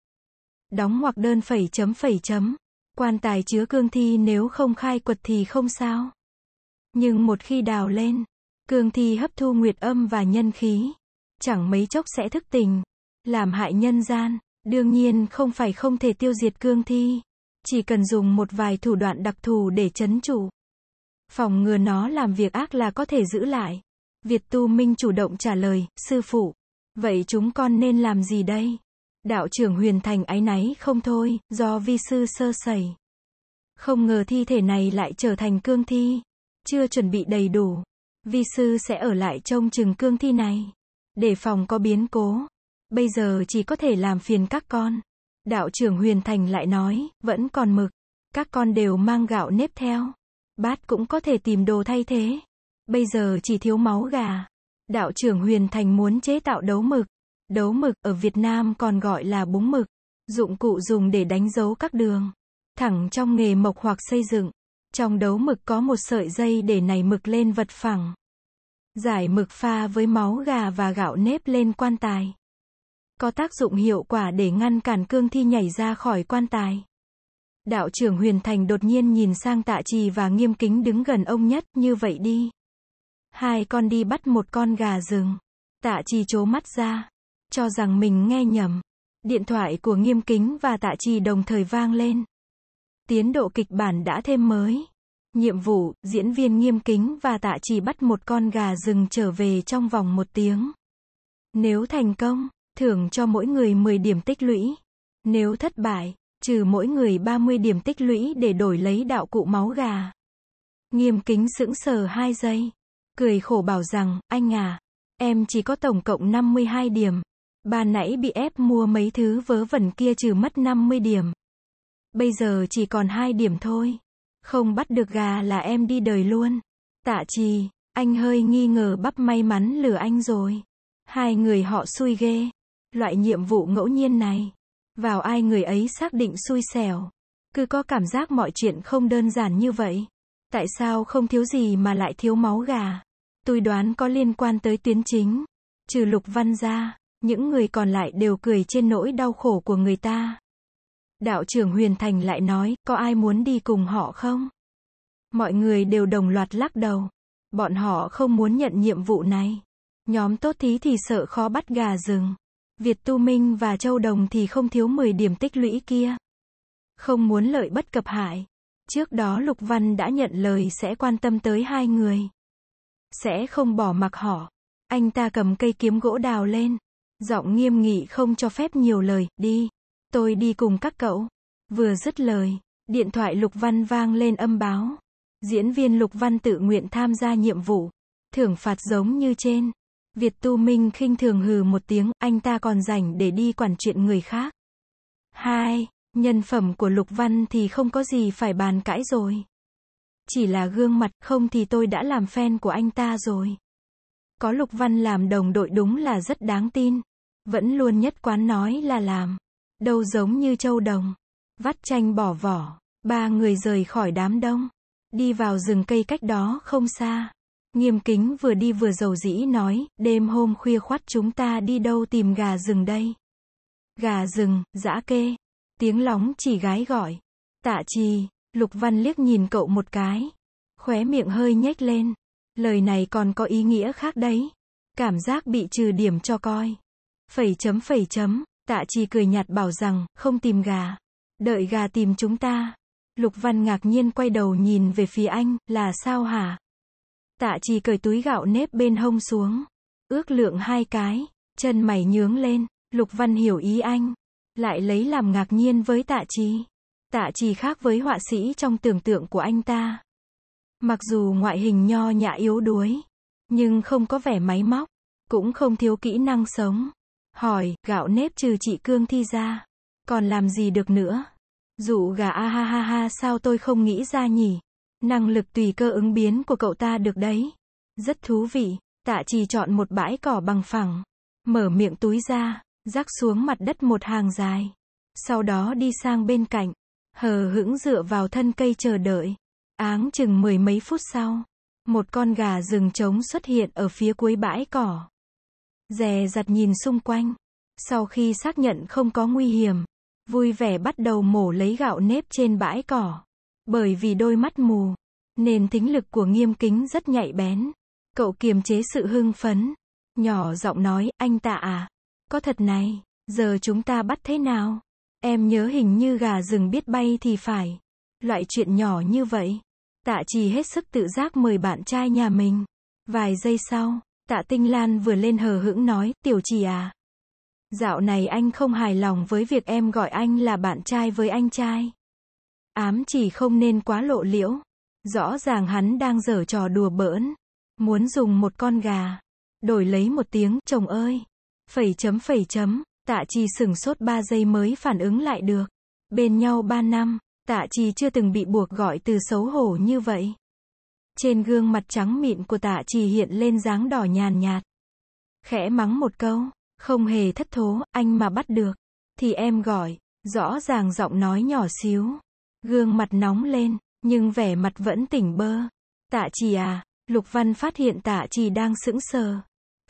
Đóng hoặc đơn phẩy chấm phẩy chấm. Quan tài chứa cương thi nếu không khai quật thì không sao. Nhưng một khi đào lên, cương thi hấp thu nguyệt âm và nhân khí, chẳng mấy chốc sẽ thức tình, làm hại nhân gian, đương nhiên không phải không thể tiêu diệt cương thi, chỉ cần dùng một vài thủ đoạn đặc thù để chấn chủ. Phòng ngừa nó làm việc ác là có thể giữ lại. Việt Tu Minh chủ động trả lời, sư phụ. Vậy chúng con nên làm gì đây? Đạo trưởng huyền thành áy náy không thôi, do vi sư sơ sẩy. Không ngờ thi thể này lại trở thành cương thi. Chưa chuẩn bị đầy đủ. Vi sư sẽ ở lại trông chừng cương thi này. Để phòng có biến cố. Bây giờ chỉ có thể làm phiền các con. Đạo trưởng Huyền Thành lại nói, vẫn còn mực. Các con đều mang gạo nếp theo. Bát cũng có thể tìm đồ thay thế. Bây giờ chỉ thiếu máu gà. Đạo trưởng Huyền Thành muốn chế tạo đấu mực. Đấu mực ở Việt Nam còn gọi là búng mực. Dụng cụ dùng để đánh dấu các đường. Thẳng trong nghề mộc hoặc xây dựng. Trong đấu mực có một sợi dây để nảy mực lên vật phẳng. Giải mực pha với máu gà và gạo nếp lên quan tài có tác dụng hiệu quả để ngăn cản cương thi nhảy ra khỏi quan tài. Đạo trưởng Huyền Thành đột nhiên nhìn sang tạ trì và nghiêm kính đứng gần ông nhất, như vậy đi. Hai con đi bắt một con gà rừng. Tạ trì chố mắt ra, cho rằng mình nghe nhầm. Điện thoại của nghiêm kính và tạ trì đồng thời vang lên. Tiến độ kịch bản đã thêm mới. Nhiệm vụ, diễn viên nghiêm kính và tạ trì bắt một con gà rừng trở về trong vòng một tiếng. Nếu thành công, thưởng cho mỗi người 10 điểm tích lũy. Nếu thất bại, trừ mỗi người 30 điểm tích lũy để đổi lấy đạo cụ máu gà. Nghiêm kính sững sờ 2 giây, cười khổ bảo rằng, anh à, em chỉ có tổng cộng 52 điểm. Bà nãy bị ép mua mấy thứ vớ vẩn kia trừ mất 50 điểm. Bây giờ chỉ còn 2 điểm thôi. Không bắt được gà là em đi đời luôn. Tạ trì, anh hơi nghi ngờ bắp may mắn lừa anh rồi. Hai người họ xui ghê. Loại nhiệm vụ ngẫu nhiên này, vào ai người ấy xác định xui xẻo. Cứ có cảm giác mọi chuyện không đơn giản như vậy. Tại sao không thiếu gì mà lại thiếu máu gà? Tôi đoán có liên quan tới tuyến chính. Trừ lục văn ra, những người còn lại đều cười trên nỗi đau khổ của người ta. Đạo trưởng Huyền Thành lại nói, có ai muốn đi cùng họ không? Mọi người đều đồng loạt lắc đầu. Bọn họ không muốn nhận nhiệm vụ này. Nhóm tốt thí thì sợ khó bắt gà rừng. Việt Tu Minh và Châu Đồng thì không thiếu 10 điểm tích lũy kia. Không muốn lợi bất cập hại. Trước đó Lục Văn đã nhận lời sẽ quan tâm tới hai người. Sẽ không bỏ mặc họ. Anh ta cầm cây kiếm gỗ đào lên. Giọng nghiêm nghị không cho phép nhiều lời, đi. Tôi đi cùng các cậu. Vừa dứt lời, điện thoại Lục Văn vang lên âm báo. Diễn viên Lục Văn tự nguyện tham gia nhiệm vụ. Thưởng phạt giống như trên. Việt Tu Minh khinh thường hừ một tiếng, anh ta còn rảnh để đi quản chuyện người khác. Hai, Nhân phẩm của Lục Văn thì không có gì phải bàn cãi rồi. Chỉ là gương mặt, không thì tôi đã làm fan của anh ta rồi. Có Lục Văn làm đồng đội đúng là rất đáng tin. Vẫn luôn nhất quán nói là làm. Đâu giống như châu đồng. Vắt chanh bỏ vỏ. Ba người rời khỏi đám đông. Đi vào rừng cây cách đó không xa. Nghiêm kính vừa đi vừa dầu dĩ nói, đêm hôm khuya khoắt chúng ta đi đâu tìm gà rừng đây. Gà rừng, dã kê. Tiếng lóng chỉ gái gọi. Tạ trì, Lục Văn liếc nhìn cậu một cái. Khóe miệng hơi nhếch lên. Lời này còn có ý nghĩa khác đấy. Cảm giác bị trừ điểm cho coi. Phẩy chấm phẩy chấm, tạ trì cười nhạt bảo rằng, không tìm gà. Đợi gà tìm chúng ta. Lục Văn ngạc nhiên quay đầu nhìn về phía anh, là sao hả? Tạ chỉ cởi túi gạo nếp bên hông xuống. Ước lượng hai cái. Chân mày nhướng lên. Lục Văn hiểu ý anh. Lại lấy làm ngạc nhiên với tạ trì. Tạ trì khác với họa sĩ trong tưởng tượng của anh ta. Mặc dù ngoại hình nho nhã yếu đuối. Nhưng không có vẻ máy móc. Cũng không thiếu kỹ năng sống. Hỏi, gạo nếp trừ chị Cương thi ra. Còn làm gì được nữa? Dụ gà a ha ha ha sao tôi không nghĩ ra nhỉ? Năng lực tùy cơ ứng biến của cậu ta được đấy. Rất thú vị. Tạ trì chọn một bãi cỏ bằng phẳng. Mở miệng túi ra, rắc xuống mặt đất một hàng dài. Sau đó đi sang bên cạnh. Hờ hững dựa vào thân cây chờ đợi. Áng chừng mười mấy phút sau. Một con gà rừng trống xuất hiện ở phía cuối bãi cỏ. Dè giặt nhìn xung quanh. Sau khi xác nhận không có nguy hiểm, vui vẻ bắt đầu mổ lấy gạo nếp trên bãi cỏ. Bởi vì đôi mắt mù, nên thính lực của nghiêm kính rất nhạy bén. Cậu kiềm chế sự hưng phấn. Nhỏ giọng nói, anh tạ à, có thật này, giờ chúng ta bắt thế nào? Em nhớ hình như gà rừng biết bay thì phải. Loại chuyện nhỏ như vậy. Tạ chỉ hết sức tự giác mời bạn trai nhà mình. Vài giây sau, tạ tinh lan vừa lên hờ hững nói, tiểu trì à. Dạo này anh không hài lòng với việc em gọi anh là bạn trai với anh trai. Ám chỉ không nên quá lộ liễu. Rõ ràng hắn đang giở trò đùa bỡn. Muốn dùng một con gà. Đổi lấy một tiếng, chồng ơi. Phẩy chấm phẩy chấm, tạ trì sừng sốt ba giây mới phản ứng lại được. Bên nhau ba năm, tạ trì chưa từng bị buộc gọi từ xấu hổ như vậy. Trên gương mặt trắng mịn của tạ trì hiện lên dáng đỏ nhàn nhạt. Khẽ mắng một câu, không hề thất thố, anh mà bắt được. Thì em gọi, rõ ràng giọng nói nhỏ xíu. Gương mặt nóng lên, nhưng vẻ mặt vẫn tỉnh bơ. Tạ trì à, Lục Văn phát hiện tạ trì đang sững sờ.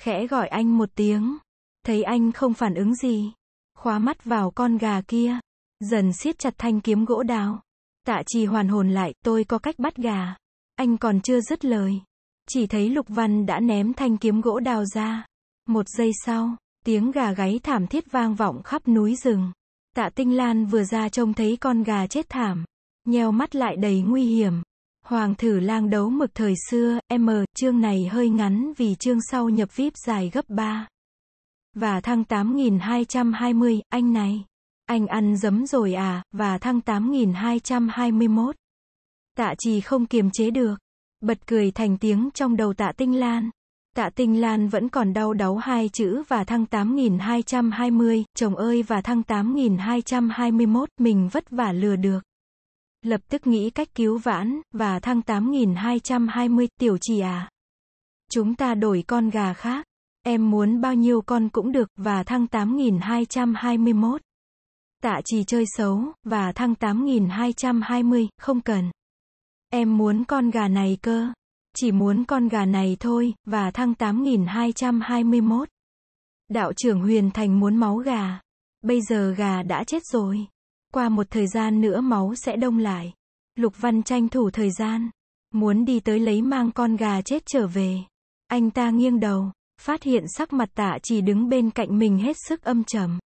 Khẽ gọi anh một tiếng. Thấy anh không phản ứng gì. Khóa mắt vào con gà kia. Dần siết chặt thanh kiếm gỗ đào. Tạ trì hoàn hồn lại, tôi có cách bắt gà. Anh còn chưa dứt lời. Chỉ thấy Lục Văn đã ném thanh kiếm gỗ đào ra. Một giây sau, tiếng gà gáy thảm thiết vang vọng khắp núi rừng. Tạ Tinh Lan vừa ra trông thấy con gà chết thảm, nheo mắt lại đầy nguy hiểm. Hoàng thử lang đấu mực thời xưa, M, chương này hơi ngắn vì chương sau nhập VIP dài gấp 3. Và thăng 8220, anh này. Anh ăn dấm rồi à, và thăng 8221. Tạ trì không kiềm chế được. Bật cười thành tiếng trong đầu tạ tinh lan. Tạ Tinh Lan vẫn còn đau đáu hai chữ và thăng 8220, chồng ơi và thăng 8221, mình vất vả lừa được. Lập tức nghĩ cách cứu vãn, và thăng 8220, tiểu trì à. Chúng ta đổi con gà khác. Em muốn bao nhiêu con cũng được, và thăng 8221. Tạ trì chơi xấu, và thăng 8220, không cần. Em muốn con gà này cơ. Chỉ muốn con gà này thôi, và thăng 8221. Đạo trưởng Huyền Thành muốn máu gà. Bây giờ gà đã chết rồi. Qua một thời gian nữa máu sẽ đông lại. Lục Văn tranh thủ thời gian. Muốn đi tới lấy mang con gà chết trở về. Anh ta nghiêng đầu, phát hiện sắc mặt tạ chỉ đứng bên cạnh mình hết sức âm trầm.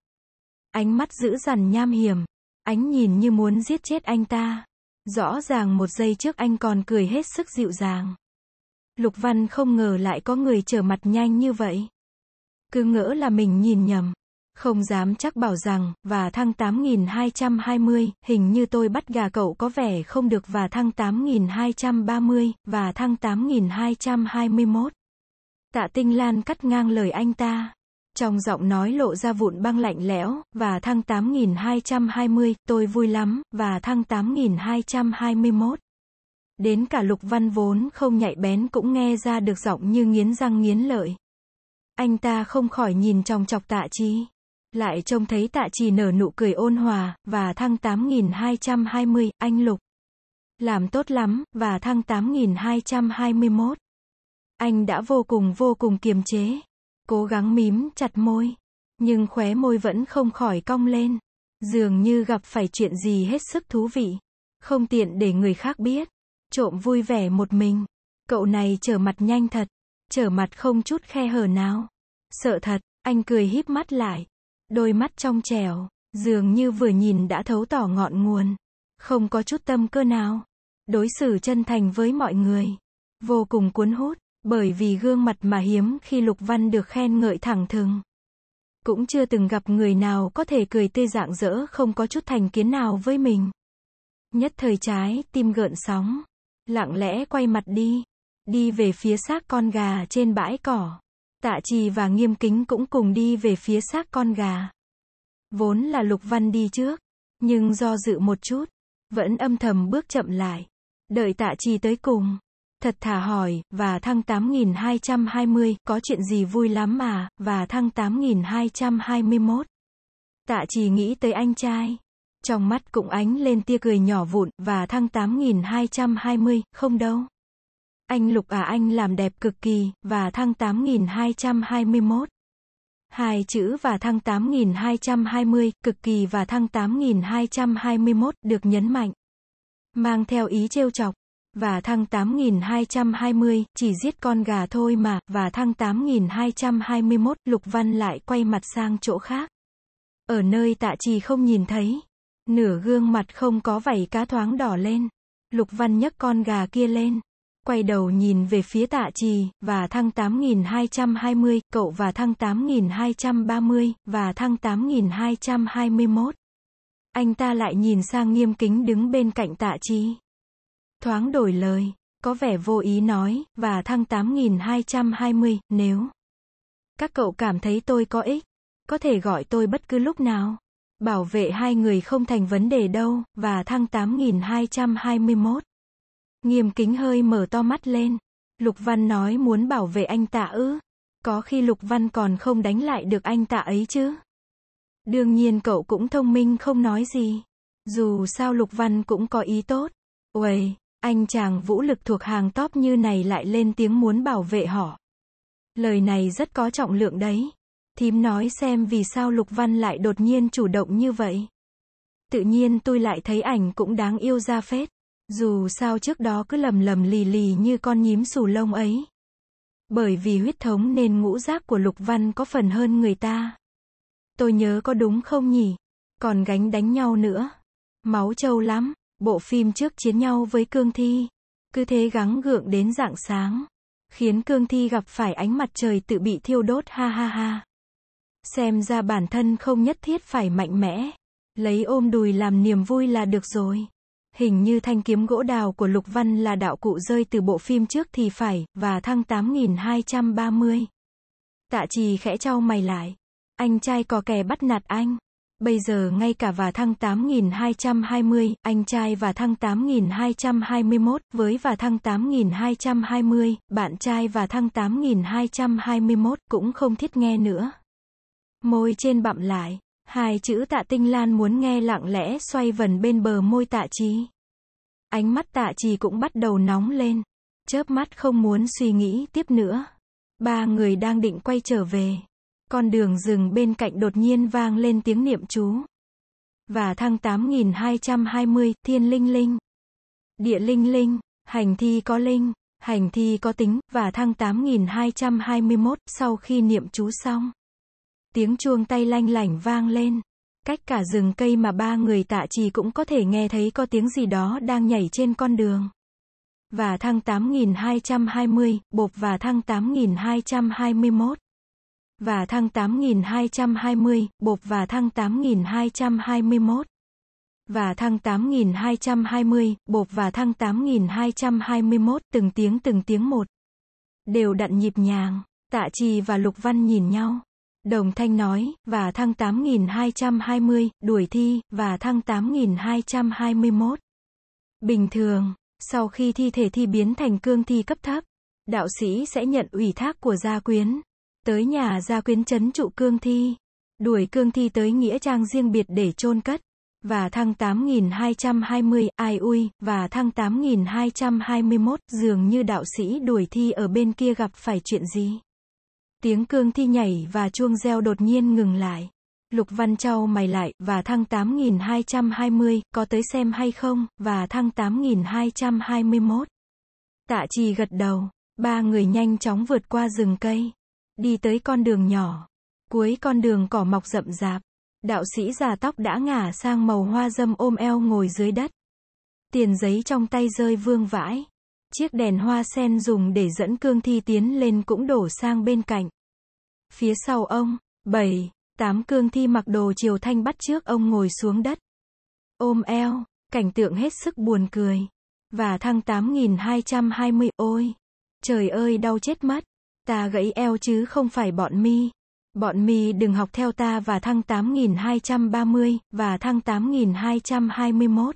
Ánh mắt dữ dằn nham hiểm. Ánh nhìn như muốn giết chết anh ta. Rõ ràng một giây trước anh còn cười hết sức dịu dàng. Lục Văn không ngờ lại có người trở mặt nhanh như vậy. Cứ ngỡ là mình nhìn nhầm. Không dám chắc bảo rằng, và thăng 8220, hình như tôi bắt gà cậu có vẻ không được và thăng 8230, và thăng 8221. Tạ Tinh Lan cắt ngang lời anh ta. Trong giọng nói lộ ra vụn băng lạnh lẽo, và thăng 8220, tôi vui lắm, và thăng 8221. Đến cả Lục Văn vốn không nhạy bén cũng nghe ra được giọng như nghiến răng nghiến lợi. Anh ta không khỏi nhìn trong chọc tạ chi. Lại trông thấy tạ trì nở nụ cười ôn hòa, và thăng 8220, anh Lục. Làm tốt lắm, và thăng 8221. Anh đã vô cùng vô cùng kiềm chế. Cố gắng mím chặt môi. Nhưng khóe môi vẫn không khỏi cong lên. Dường như gặp phải chuyện gì hết sức thú vị. Không tiện để người khác biết trộm vui vẻ một mình. Cậu này trở mặt nhanh thật, trở mặt không chút khe hở nào. Sợ thật, anh cười híp mắt lại. Đôi mắt trong trẻo, dường như vừa nhìn đã thấu tỏ ngọn nguồn. Không có chút tâm cơ nào. Đối xử chân thành với mọi người. Vô cùng cuốn hút, bởi vì gương mặt mà hiếm khi Lục Văn được khen ngợi thẳng thừng. Cũng chưa từng gặp người nào có thể cười tươi rạng rỡ không có chút thành kiến nào với mình. Nhất thời trái, tim gợn sóng. Lặng lẽ quay mặt đi. Đi về phía xác con gà trên bãi cỏ. Tạ trì và nghiêm kính cũng cùng đi về phía xác con gà. Vốn là Lục Văn đi trước. Nhưng do dự một chút. Vẫn âm thầm bước chậm lại. Đợi tạ trì tới cùng. Thật thà hỏi, và thăng 8220, có chuyện gì vui lắm mà, và thăng 8221. Tạ trì nghĩ tới anh trai trong mắt cũng ánh lên tia cười nhỏ vụn, và thăng 8220, không đâu. Anh Lục à anh làm đẹp cực kỳ, và thăng 8221. Hai chữ và thăng 8220, cực kỳ và thăng 8221, được nhấn mạnh. Mang theo ý trêu chọc. Và thăng 8220, chỉ giết con gà thôi mà, và thăng 8221, Lục Văn lại quay mặt sang chỗ khác. Ở nơi tạ trì không nhìn thấy, Nửa gương mặt không có vảy cá thoáng đỏ lên. Lục Văn nhấc con gà kia lên. Quay đầu nhìn về phía tạ trì, và thăng 8220, cậu và thăng 8230, và thăng 8221. Anh ta lại nhìn sang nghiêm kính đứng bên cạnh tạ trì. Thoáng đổi lời, có vẻ vô ý nói, và thăng 8220, nếu các cậu cảm thấy tôi có ích, có thể gọi tôi bất cứ lúc nào. Bảo vệ hai người không thành vấn đề đâu, và thăng 8221. Nghiêm kính hơi mở to mắt lên. Lục Văn nói muốn bảo vệ anh tạ ư. Có khi Lục Văn còn không đánh lại được anh tạ ấy chứ. Đương nhiên cậu cũng thông minh không nói gì. Dù sao Lục Văn cũng có ý tốt. Uầy, anh chàng vũ lực thuộc hàng top như này lại lên tiếng muốn bảo vệ họ. Lời này rất có trọng lượng đấy. Thím nói xem vì sao Lục Văn lại đột nhiên chủ động như vậy. Tự nhiên tôi lại thấy ảnh cũng đáng yêu ra phết. Dù sao trước đó cứ lầm lầm lì lì như con nhím xù lông ấy. Bởi vì huyết thống nên ngũ giác của Lục Văn có phần hơn người ta. Tôi nhớ có đúng không nhỉ? Còn gánh đánh nhau nữa. Máu trâu lắm. Bộ phim trước chiến nhau với Cương Thi. Cứ thế gắng gượng đến dạng sáng. Khiến Cương Thi gặp phải ánh mặt trời tự bị thiêu đốt ha ha ha. Xem ra bản thân không nhất thiết phải mạnh mẽ. Lấy ôm đùi làm niềm vui là được rồi. Hình như thanh kiếm gỗ đào của Lục Văn là đạo cụ rơi từ bộ phim trước thì phải, và thăng 8230. Tạ trì khẽ trao mày lại. Anh trai có kẻ bắt nạt anh. Bây giờ ngay cả và thăng 8220, anh trai và thăng 8221, với và thăng 8220, bạn trai và thăng 8221, cũng không thiết nghe nữa. Môi trên bặm lại, hai chữ tạ tinh lan muốn nghe lặng lẽ xoay vần bên bờ môi tạ trí. Ánh mắt tạ trì cũng bắt đầu nóng lên. Chớp mắt không muốn suy nghĩ tiếp nữa. Ba người đang định quay trở về. Con đường rừng bên cạnh đột nhiên vang lên tiếng niệm chú. Và thăng 8220, thiên linh linh. Địa linh linh, hành thi có linh, hành thi có tính, và thăng 8221, sau khi niệm chú xong. Tiếng chuông tay lanh lảnh vang lên. Cách cả rừng cây mà ba người tạ trì cũng có thể nghe thấy có tiếng gì đó đang nhảy trên con đường. Và thăng 8220, bộp và thăng 8221. Và thăng 8220, bộp và thăng 8221 và thăng 8220, bộp và thăng 8221, từng tiếng từng tiếng một. Đều đặn nhịp nhàng, tạ trì và Lục Văn nhìn nhau. Đồng Thanh nói, và thăng 8220, đuổi thi, và thăng 8221. Bình thường, sau khi thi thể thi biến thành cương thi cấp thấp, đạo sĩ sẽ nhận ủy thác của gia quyến, tới nhà gia quyến chấn trụ cương thi, đuổi cương thi tới nghĩa trang riêng biệt để chôn cất, và thăng 8220, ai ui, và thăng 8221, dường như đạo sĩ đuổi thi ở bên kia gặp phải chuyện gì. Tiếng cương thi nhảy và chuông reo đột nhiên ngừng lại. Lục Văn Châu mày lại, và thăng 8220, có tới xem hay không, và thăng 8221. Tạ trì gật đầu, ba người nhanh chóng vượt qua rừng cây, đi tới con đường nhỏ. Cuối con đường cỏ mọc rậm rạp, đạo sĩ già tóc đã ngả sang màu hoa dâm ôm eo ngồi dưới đất. Tiền giấy trong tay rơi vương vãi chiếc đèn hoa sen dùng để dẫn cương thi tiến lên cũng đổ sang bên cạnh. Phía sau ông, bảy, tám cương thi mặc đồ chiều thanh bắt trước ông ngồi xuống đất. Ôm eo, cảnh tượng hết sức buồn cười. Và thăng 8220, ôi! Trời ơi đau chết mất! Ta gãy eo chứ không phải bọn mi. Bọn mi đừng học theo ta và thăng 8230, và thăng 8221.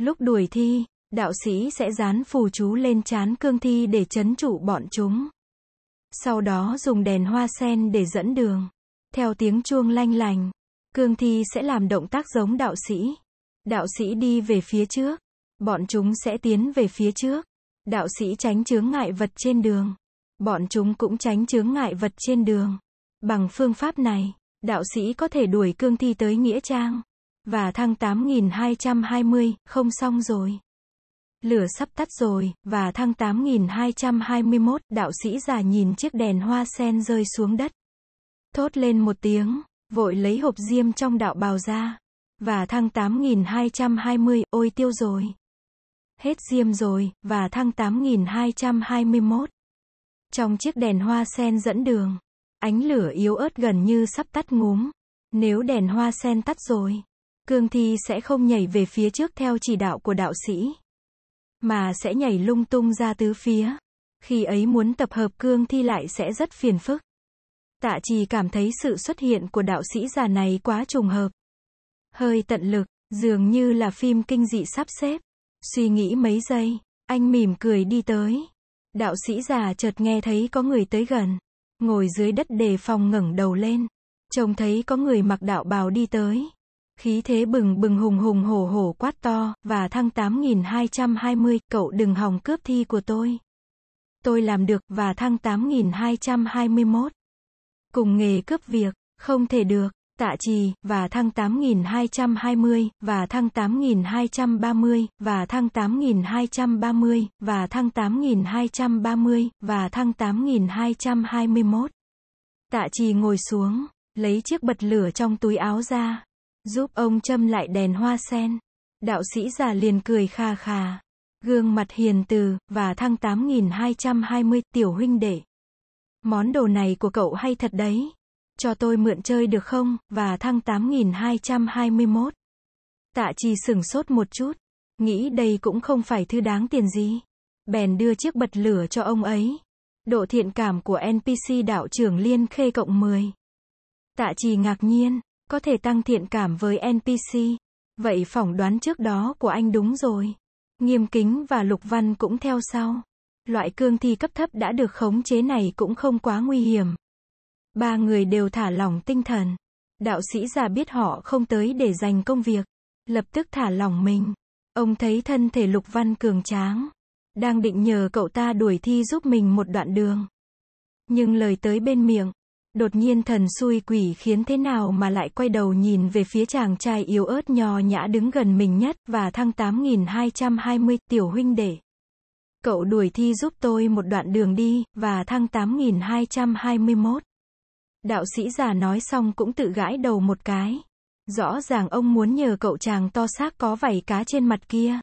Lúc đuổi thi, Đạo sĩ sẽ dán phù chú lên chán cương thi để chấn trụ bọn chúng. Sau đó dùng đèn hoa sen để dẫn đường. Theo tiếng chuông lanh lành, cương thi sẽ làm động tác giống đạo sĩ. Đạo sĩ đi về phía trước, bọn chúng sẽ tiến về phía trước. Đạo sĩ tránh chướng ngại vật trên đường. Bọn chúng cũng tránh chướng ngại vật trên đường. Bằng phương pháp này, đạo sĩ có thể đuổi cương thi tới Nghĩa Trang. Và thăng 8220, không xong rồi. Lửa sắp tắt rồi, và thăng 8221, đạo sĩ già nhìn chiếc đèn hoa sen rơi xuống đất. Thốt lên một tiếng, vội lấy hộp diêm trong đạo bào ra. Và thăng 8220, ôi tiêu rồi. Hết diêm rồi, và thăng 8221. Trong chiếc đèn hoa sen dẫn đường, ánh lửa yếu ớt gần như sắp tắt ngúm. Nếu đèn hoa sen tắt rồi, cương thi sẽ không nhảy về phía trước theo chỉ đạo của đạo sĩ mà sẽ nhảy lung tung ra tứ phía. Khi ấy muốn tập hợp cương thi lại sẽ rất phiền phức. Tạ trì cảm thấy sự xuất hiện của đạo sĩ già này quá trùng hợp. Hơi tận lực, dường như là phim kinh dị sắp xếp. Suy nghĩ mấy giây, anh mỉm cười đi tới. Đạo sĩ già chợt nghe thấy có người tới gần. Ngồi dưới đất đề phòng ngẩng đầu lên. Trông thấy có người mặc đạo bào đi tới. Khí thế bừng bừng hùng hùng hổ hổ quát to, và thăng 8220, cậu đừng hòng cướp thi của tôi. Tôi làm được, và thăng 8221. Cùng nghề cướp việc, không thể được, tạ trì, và thăng 8220, và thăng 8230, và thăng 8230, và thăng 8230, và thăng 8221. Tạ trì ngồi xuống, lấy chiếc bật lửa trong túi áo ra, Giúp ông châm lại đèn hoa sen. Đạo sĩ già liền cười kha kha Gương mặt hiền từ, và thăng 8220 tiểu huynh đệ. Món đồ này của cậu hay thật đấy. Cho tôi mượn chơi được không, và thăng 8221. Tạ trì sửng sốt một chút. Nghĩ đây cũng không phải thứ đáng tiền gì. Bèn đưa chiếc bật lửa cho ông ấy. Độ thiện cảm của NPC đạo trưởng Liên Khê cộng 10. Tạ trì ngạc nhiên, có thể tăng thiện cảm với NPC. Vậy phỏng đoán trước đó của anh đúng rồi. Nghiêm kính và lục văn cũng theo sau. Loại cương thi cấp thấp đã được khống chế này cũng không quá nguy hiểm. Ba người đều thả lỏng tinh thần. Đạo sĩ già biết họ không tới để giành công việc. Lập tức thả lỏng mình. Ông thấy thân thể lục văn cường tráng. Đang định nhờ cậu ta đuổi thi giúp mình một đoạn đường. Nhưng lời tới bên miệng, Đột nhiên thần xui quỷ khiến thế nào mà lại quay đầu nhìn về phía chàng trai yếu ớt nhò nhã đứng gần mình nhất và thăng 8220 tiểu huynh đệ. Cậu đuổi thi giúp tôi một đoạn đường đi, và thăng 8221. Đạo sĩ già nói xong cũng tự gãi đầu một cái. Rõ ràng ông muốn nhờ cậu chàng to xác có vảy cá trên mặt kia.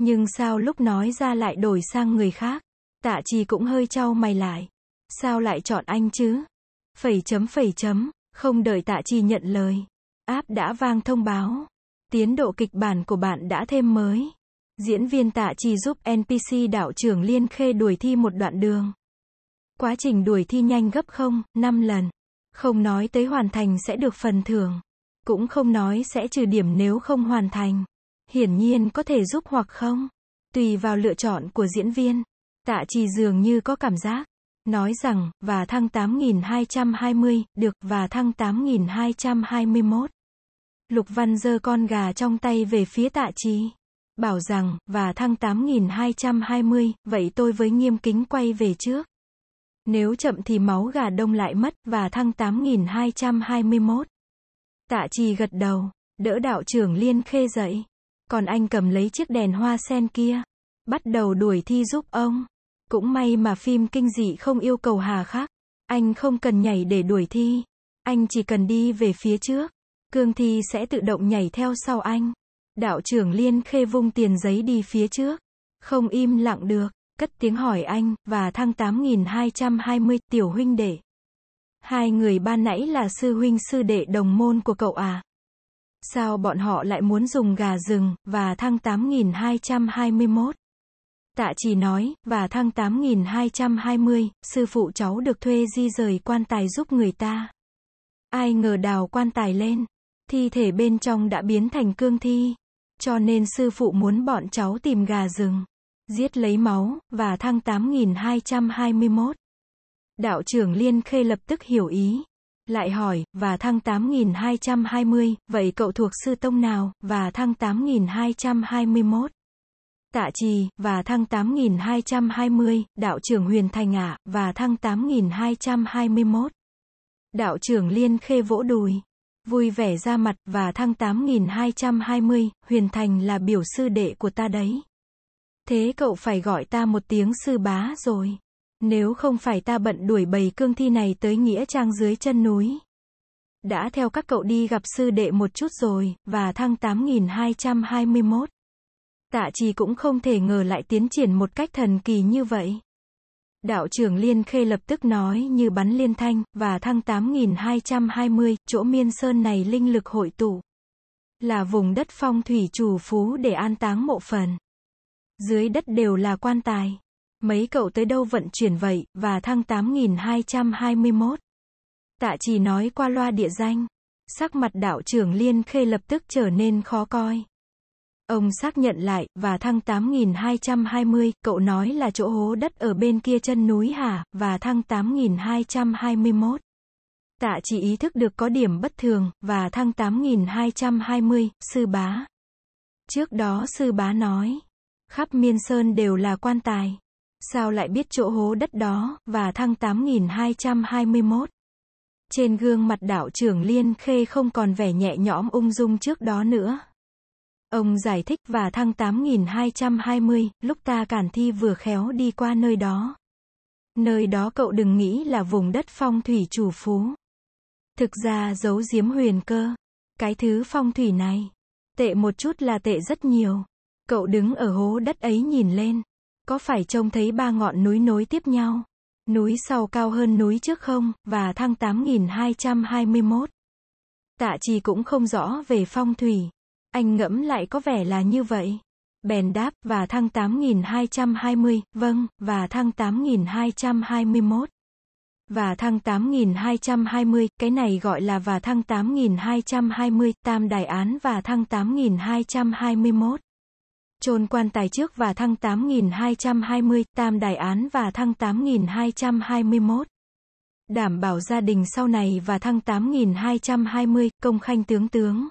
Nhưng sao lúc nói ra lại đổi sang người khác? Tạ trì cũng hơi trao mày lại. Sao lại chọn anh chứ? Phẩy chấm phẩy chấm, không đợi tạ chi nhận lời. Áp đã vang thông báo. Tiến độ kịch bản của bạn đã thêm mới. Diễn viên tạ chi giúp NPC đạo trưởng Liên Khê đuổi thi một đoạn đường. Quá trình đuổi thi nhanh gấp không, 5 lần. Không nói tới hoàn thành sẽ được phần thưởng. Cũng không nói sẽ trừ điểm nếu không hoàn thành. Hiển nhiên có thể giúp hoặc không. Tùy vào lựa chọn của diễn viên. Tạ chi dường như có cảm giác nói rằng, và thăng 8220, được, và thăng 8221. Lục Văn giơ con gà trong tay về phía tạ trí. Bảo rằng, và thăng 8220, vậy tôi với nghiêm kính quay về trước. Nếu chậm thì máu gà đông lại mất, và thăng 8221. Tạ trì gật đầu, đỡ đạo trưởng liên khê dậy. Còn anh cầm lấy chiếc đèn hoa sen kia, bắt đầu đuổi thi giúp ông. Cũng may mà phim kinh dị không yêu cầu hà khắc. Anh không cần nhảy để đuổi thi. Anh chỉ cần đi về phía trước. Cương thi sẽ tự động nhảy theo sau anh. Đạo trưởng Liên Khê vung tiền giấy đi phía trước. Không im lặng được. Cất tiếng hỏi anh, và thăng 8220, tiểu huynh đệ. Hai người ban nãy là sư huynh sư đệ đồng môn của cậu à? Sao bọn họ lại muốn dùng gà rừng, và thăng 8221? Tạ chỉ nói, và thăng 8220, sư phụ cháu được thuê di rời quan tài giúp người ta. Ai ngờ đào quan tài lên, thi thể bên trong đã biến thành cương thi. Cho nên sư phụ muốn bọn cháu tìm gà rừng, giết lấy máu, và thăng 8221. Đạo trưởng Liên Khê lập tức hiểu ý. Lại hỏi, và thăng 8220, vậy cậu thuộc sư tông nào, và thăng 8221. Tạ Trì, và thăng 8220, đạo trưởng Huyền Thành ạ và thăng 8221. Đạo trưởng Liên Khê vỗ đùi, vui vẻ ra mặt, và thăng 8220, Huyền Thành là biểu sư đệ của ta đấy. Thế cậu phải gọi ta một tiếng sư bá rồi. Nếu không phải ta bận đuổi bầy cương thi này tới nghĩa trang dưới chân núi. Đã theo các cậu đi gặp sư đệ một chút rồi, và thăng 8221 tạ trì cũng không thể ngờ lại tiến triển một cách thần kỳ như vậy. Đạo trưởng Liên Khê lập tức nói như bắn liên thanh, và thăng 8220, chỗ miên sơn này linh lực hội tụ. Là vùng đất phong thủy chủ phú để an táng mộ phần. Dưới đất đều là quan tài. Mấy cậu tới đâu vận chuyển vậy, và thăng 8221. Tạ trì nói qua loa địa danh. Sắc mặt đạo trưởng Liên Khê lập tức trở nên khó coi. Ông xác nhận lại, và thăng 8220, cậu nói là chỗ hố đất ở bên kia chân núi hả, và thăng 8221. Tạ chỉ ý thức được có điểm bất thường, và thăng 8220, sư bá. Trước đó sư bá nói, khắp miên sơn đều là quan tài. Sao lại biết chỗ hố đất đó, và thăng 8221. Trên gương mặt đạo trưởng Liên Khê không còn vẻ nhẹ nhõm ung dung trước đó nữa. Ông giải thích và thăng 8220, lúc ta cản thi vừa khéo đi qua nơi đó. Nơi đó cậu đừng nghĩ là vùng đất phong thủy chủ phú. Thực ra giấu giếm huyền cơ. Cái thứ phong thủy này, tệ một chút là tệ rất nhiều. Cậu đứng ở hố đất ấy nhìn lên, có phải trông thấy ba ngọn núi nối tiếp nhau? Núi sau cao hơn núi trước không, và thăng 8221. Tạ trì cũng không rõ về phong thủy, anh ngẫm lại có vẻ là như vậy. Bèn đáp, và thăng 8.220, vâng, và thăng 8.221 Và thăng 8.220 cái này gọi là và thăng 8.220 tam đại án và thăng 8.221 Chôn quan tài trước và thăng 8.220 tam đại án và thăng 8.221 Đảm bảo gia đình sau này và thăng 8.220 công khanh tướng tướng.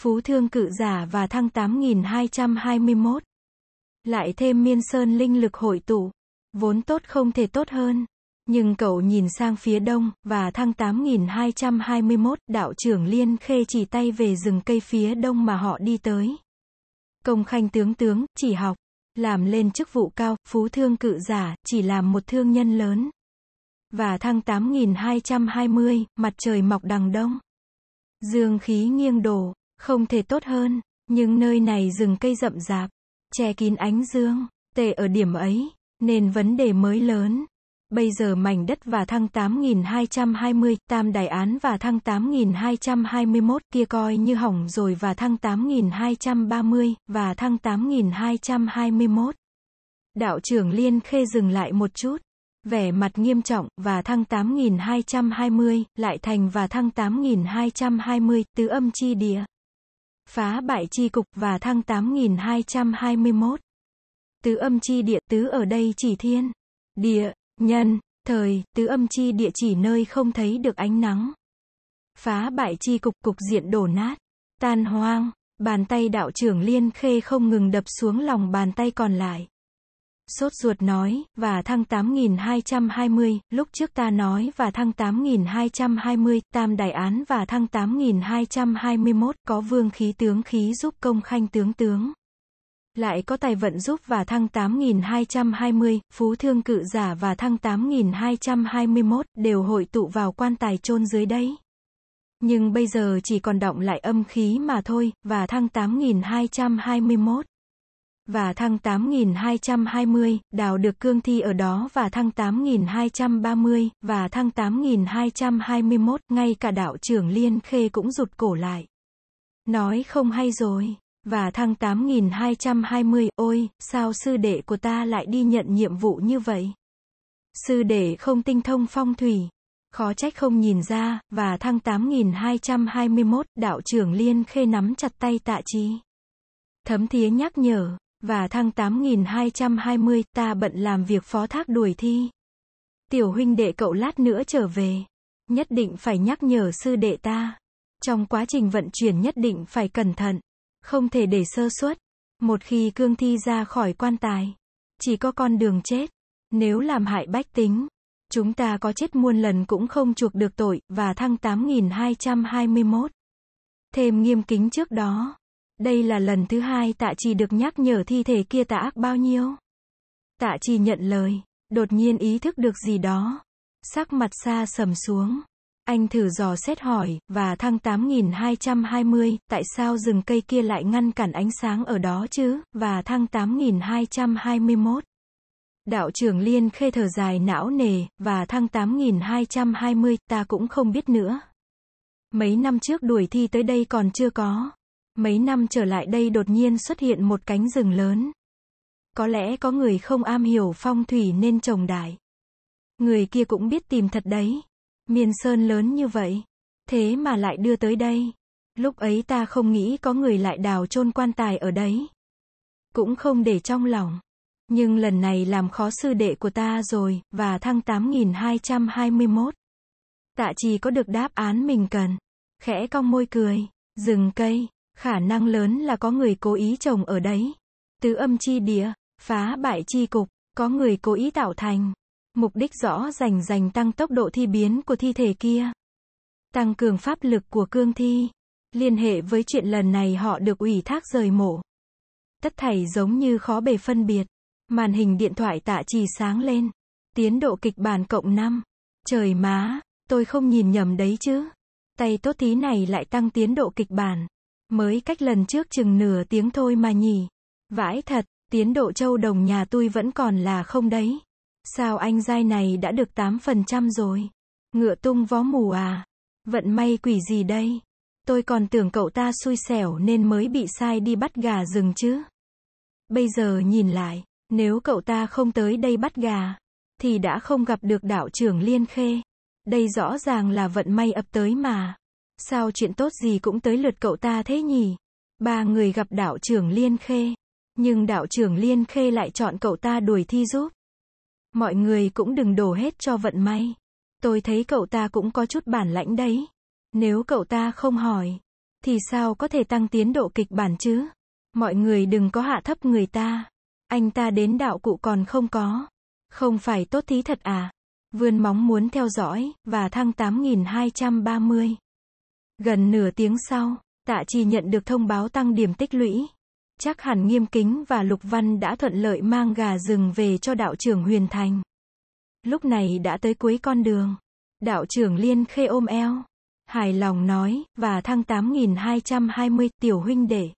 Phú Thương Cự Giả và Thăng 8221. Lại thêm Miên Sơn linh lực hội tụ. Vốn tốt không thể tốt hơn. Nhưng cậu nhìn sang phía đông, và thăng 8221, đạo trưởng Liên Khê chỉ tay về rừng cây phía đông mà họ đi tới. Công khanh tướng tướng, chỉ học, làm lên chức vụ cao, phú thương cự giả, chỉ làm một thương nhân lớn. Và thăng 8220, mặt trời mọc đằng đông. Dương khí nghiêng đổ, không thể tốt hơn, nhưng nơi này rừng cây rậm rạp, che kín ánh dương, tệ ở điểm ấy, nên vấn đề mới lớn. Bây giờ mảnh đất và thăng 8220, tam đại án và thăng 8221 kia coi như hỏng rồi và thăng 8230 và thăng 8221. Đạo trưởng Liên Khê dừng lại một chút, vẻ mặt nghiêm trọng và thăng 8220, lại thành và thăng 8220, tứ âm chi địa phá bại chi cục và thăng 8221. Tứ âm chi địa tứ ở đây chỉ thiên, địa, nhân, thời, tứ âm chi địa chỉ nơi không thấy được ánh nắng. Phá bại chi cục cục diện đổ nát, tan hoang, bàn tay đạo trưởng liên khê không ngừng đập xuống lòng bàn tay còn lại. Sốt ruột nói, và thăng 8220, lúc trước ta nói và thăng 8220, tam đại án và thăng 8221, có vương khí tướng khí giúp công khanh tướng tướng. Lại có tài vận giúp và thăng 8220, phú thương cự giả và thăng 8221, đều hội tụ vào quan tài chôn dưới đấy. Nhưng bây giờ chỉ còn động lại âm khí mà thôi, và thăng 8221 và thăng 8220, đào được cương thi ở đó và thăng 8230, và thăng 8221, ngay cả đạo trưởng Liên Khê cũng rụt cổ lại. Nói không hay rồi, và thăng 8220, ôi, sao sư đệ của ta lại đi nhận nhiệm vụ như vậy? Sư đệ không tinh thông phong thủy, khó trách không nhìn ra, và thăng 8221, đạo trưởng Liên Khê nắm chặt tay tạ trí. Thấm thía nhắc nhở, và thăng 8220, ta bận làm việc phó thác đuổi thi. Tiểu huynh đệ cậu lát nữa trở về. Nhất định phải nhắc nhở sư đệ ta. Trong quá trình vận chuyển nhất định phải cẩn thận. Không thể để sơ suất. Một khi cương thi ra khỏi quan tài. Chỉ có con đường chết. Nếu làm hại bách tính. Chúng ta có chết muôn lần cũng không chuộc được tội, và thăng 8221. Thêm nghiêm kính trước đó. Đây là lần thứ hai tạ Chi được nhắc nhở thi thể kia tạ ác bao nhiêu. Tạ Chi nhận lời, đột nhiên ý thức được gì đó. Sắc mặt xa sầm xuống. Anh thử dò xét hỏi, và thăng 8220, tại sao rừng cây kia lại ngăn cản ánh sáng ở đó chứ, và thăng 8221. Đạo trưởng Liên khê thở dài não nề, và thăng 8220, ta cũng không biết nữa. Mấy năm trước đuổi thi tới đây còn chưa có. Mấy năm trở lại đây đột nhiên xuất hiện một cánh rừng lớn. Có lẽ có người không am hiểu phong thủy nên trồng đại. Người kia cũng biết tìm thật đấy. Miền sơn lớn như vậy. Thế mà lại đưa tới đây. Lúc ấy ta không nghĩ có người lại đào chôn quan tài ở đấy. Cũng không để trong lòng. Nhưng lần này làm khó sư đệ của ta rồi, và thăng 8221. Tạ trì có được đáp án mình cần. Khẽ cong môi cười, dừng cây khả năng lớn là có người cố ý trồng ở đấy. Tứ âm chi đĩa phá bại chi cục, có người cố ý tạo thành. Mục đích rõ rành rành tăng tốc độ thi biến của thi thể kia. Tăng cường pháp lực của cương thi. Liên hệ với chuyện lần này họ được ủy thác rời mổ. Tất thảy giống như khó bề phân biệt. Màn hình điện thoại tạ trì sáng lên. Tiến độ kịch bản cộng 5. Trời má, tôi không nhìn nhầm đấy chứ. Tay tốt tí này lại tăng tiến độ kịch bản. Mới cách lần trước chừng nửa tiếng thôi mà nhỉ. Vãi thật, tiến độ châu đồng nhà tôi vẫn còn là không đấy. Sao anh dai này đã được 8% rồi? Ngựa tung vó mù à? Vận may quỷ gì đây? Tôi còn tưởng cậu ta xui xẻo nên mới bị sai đi bắt gà rừng chứ. Bây giờ nhìn lại, nếu cậu ta không tới đây bắt gà, thì đã không gặp được đạo trưởng Liên Khê. Đây rõ ràng là vận may ập tới mà. Sao chuyện tốt gì cũng tới lượt cậu ta thế nhỉ? Ba người gặp đạo trưởng Liên Khê. Nhưng đạo trưởng Liên Khê lại chọn cậu ta đuổi thi giúp. Mọi người cũng đừng đổ hết cho vận may. Tôi thấy cậu ta cũng có chút bản lãnh đấy. Nếu cậu ta không hỏi, thì sao có thể tăng tiến độ kịch bản chứ? Mọi người đừng có hạ thấp người ta. Anh ta đến đạo cụ còn không có. Không phải tốt thí thật à? Vươn móng muốn theo dõi, và thăng 8230. Gần nửa tiếng sau, tạ chi nhận được thông báo tăng điểm tích lũy. Chắc hẳn nghiêm kính và Lục Văn đã thuận lợi mang gà rừng về cho đạo trưởng Huyền Thành. Lúc này đã tới cuối con đường. Đạo trưởng Liên khê ôm eo. Hài lòng nói, và thăng 8220, tiểu huynh đệ.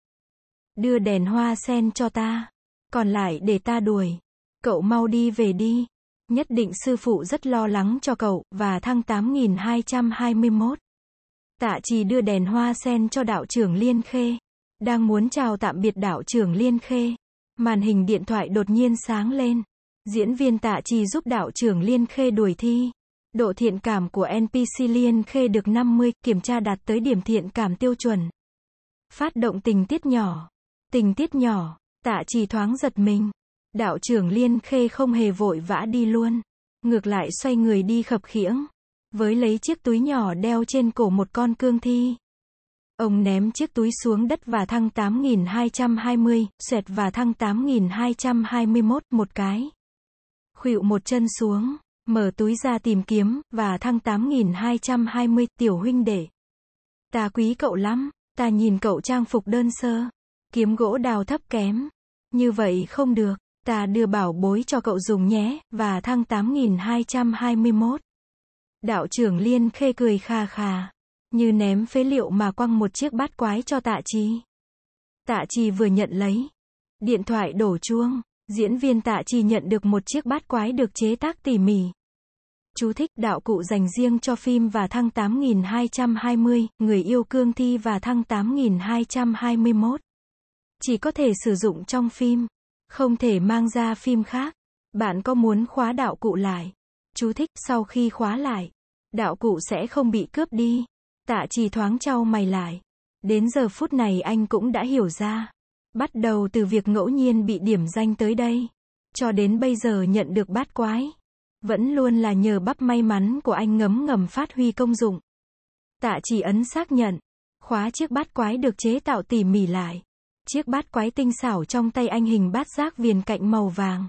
Đưa đèn hoa sen cho ta. Còn lại để ta đuổi. Cậu mau đi về đi. Nhất định sư phụ rất lo lắng cho cậu, và thăng 8221. Tạ trì đưa đèn hoa sen cho đạo trưởng Liên Khê. Đang muốn chào tạm biệt đạo trưởng Liên Khê. Màn hình điện thoại đột nhiên sáng lên. Diễn viên tạ trì giúp đạo trưởng Liên Khê đuổi thi. Độ thiện cảm của NPC Liên Khê được 50, kiểm tra đạt tới điểm thiện cảm tiêu chuẩn. Phát động tình tiết nhỏ. Tình tiết nhỏ, tạ trì thoáng giật mình. Đạo trưởng Liên Khê không hề vội vã đi luôn. Ngược lại xoay người đi khập khiễng với lấy chiếc túi nhỏ đeo trên cổ một con cương thi. Ông ném chiếc túi xuống đất và thăng 8220, xoẹt và thăng 8221 một cái. Khuỵu một chân xuống, mở túi ra tìm kiếm, và thăng 8220, tiểu huynh đệ. Ta quý cậu lắm, ta nhìn cậu trang phục đơn sơ, kiếm gỗ đào thấp kém. Như vậy không được, ta đưa bảo bối cho cậu dùng nhé, và thăng 8221. Đạo trưởng Liên khê cười kha kha, như ném phế liệu mà quăng một chiếc bát quái cho Tạ trì. Tạ trì vừa nhận lấy, điện thoại đổ chuông, diễn viên Tạ trì nhận được một chiếc bát quái được chế tác tỉ mỉ. Chú thích đạo cụ dành riêng cho phim và thăng 8220, người yêu cương thi và thăng 8221. Chỉ có thể sử dụng trong phim, không thể mang ra phim khác. Bạn có muốn khóa đạo cụ lại? Chú thích sau khi khóa lại, đạo cụ sẽ không bị cướp đi. Tạ trì thoáng trao mày lại. Đến giờ phút này anh cũng đã hiểu ra. Bắt đầu từ việc ngẫu nhiên bị điểm danh tới đây. Cho đến bây giờ nhận được bát quái. Vẫn luôn là nhờ bắp may mắn của anh ngấm ngầm phát huy công dụng. Tạ trì ấn xác nhận. Khóa chiếc bát quái được chế tạo tỉ mỉ lại. Chiếc bát quái tinh xảo trong tay anh hình bát giác viền cạnh màu vàng.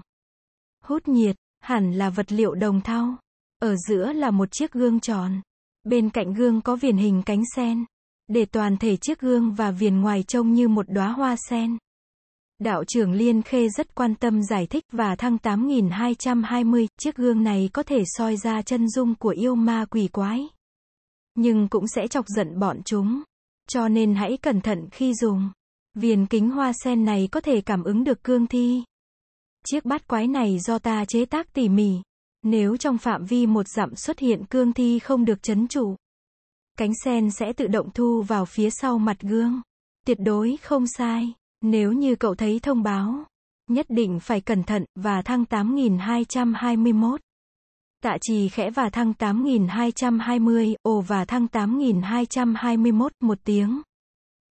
Hút nhiệt, hẳn là vật liệu đồng thau. Ở giữa là một chiếc gương tròn. Bên cạnh gương có viền hình cánh sen. Để toàn thể chiếc gương và viền ngoài trông như một đóa hoa sen. Đạo trưởng Liên Khê rất quan tâm giải thích và thăng 8220, chiếc gương này có thể soi ra chân dung của yêu ma quỷ quái. Nhưng cũng sẽ chọc giận bọn chúng. Cho nên hãy cẩn thận khi dùng. Viền kính hoa sen này có thể cảm ứng được cương thi. Chiếc bát quái này do ta chế tác tỉ mỉ. Nếu trong phạm vi một dặm xuất hiện cương thi không được chấn trụ, cánh sen sẽ tự động thu vào phía sau mặt gương. Tuyệt đối không sai. Nếu như cậu thấy thông báo, nhất định phải cẩn thận và thăng 8221. Tạ trì khẽ và thăng 8220, ồ và thăng 8221 một tiếng.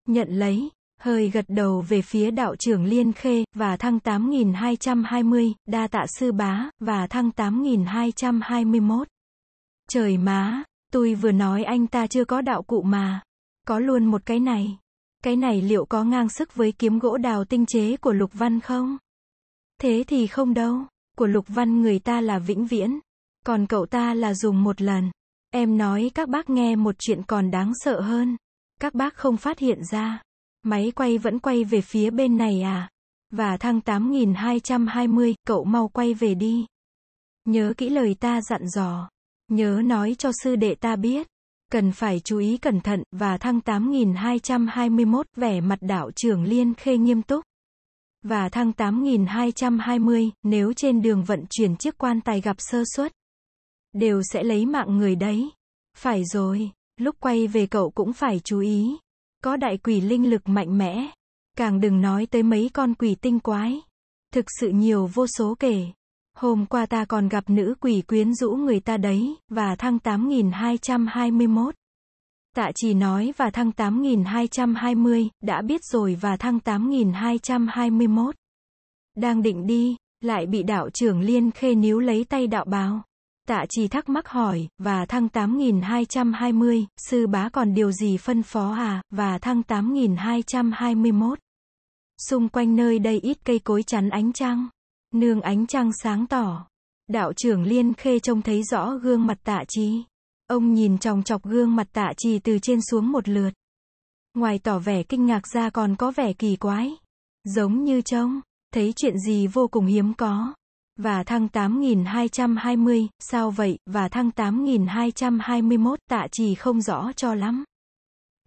Nhận lấy hơi gật đầu về phía đạo trưởng Liên Khê, và thăng 8220, đa tạ sư bá, và thăng 8221. Trời má, tôi vừa nói anh ta chưa có đạo cụ mà. Có luôn một cái này. Cái này liệu có ngang sức với kiếm gỗ đào tinh chế của Lục Văn không? Thế thì không đâu. Của Lục Văn người ta là vĩnh viễn. Còn cậu ta là dùng một lần. Em nói các bác nghe một chuyện còn đáng sợ hơn. Các bác không phát hiện ra. Máy quay vẫn quay về phía bên này à? Và thăng 8220, cậu mau quay về đi. Nhớ kỹ lời ta dặn dò. Nhớ nói cho sư đệ ta biết. Cần phải chú ý cẩn thận, và thăng 8221, vẻ mặt đạo trưởng liên khê nghiêm túc. Và thăng 8220, nếu trên đường vận chuyển chiếc quan tài gặp sơ suất, đều sẽ lấy mạng người đấy. Phải rồi, lúc quay về cậu cũng phải chú ý. Có đại quỷ linh lực mạnh mẽ. Càng đừng nói tới mấy con quỷ tinh quái. Thực sự nhiều vô số kể. Hôm qua ta còn gặp nữ quỷ quyến rũ người ta đấy, và thăng 8221. Tạ chỉ nói và thăng 8220, đã biết rồi và thăng 8221. Đang định đi, lại bị đạo trưởng liên khê níu lấy tay đạo báo. Tạ trì thắc mắc hỏi, và thăng 8220, sư bá còn điều gì phân phó à, và thăng 8221. Xung quanh nơi đây ít cây cối chắn ánh trăng. Nương ánh trăng sáng tỏ. Đạo trưởng Liên Khê trông thấy rõ gương mặt tạ trì. Ông nhìn tròng chọc gương mặt tạ trì từ trên xuống một lượt. Ngoài tỏ vẻ kinh ngạc ra còn có vẻ kỳ quái. Giống như trông, thấy chuyện gì vô cùng hiếm có và thăng 8220, sao vậy, và thăng 8221, tạ trì không rõ cho lắm.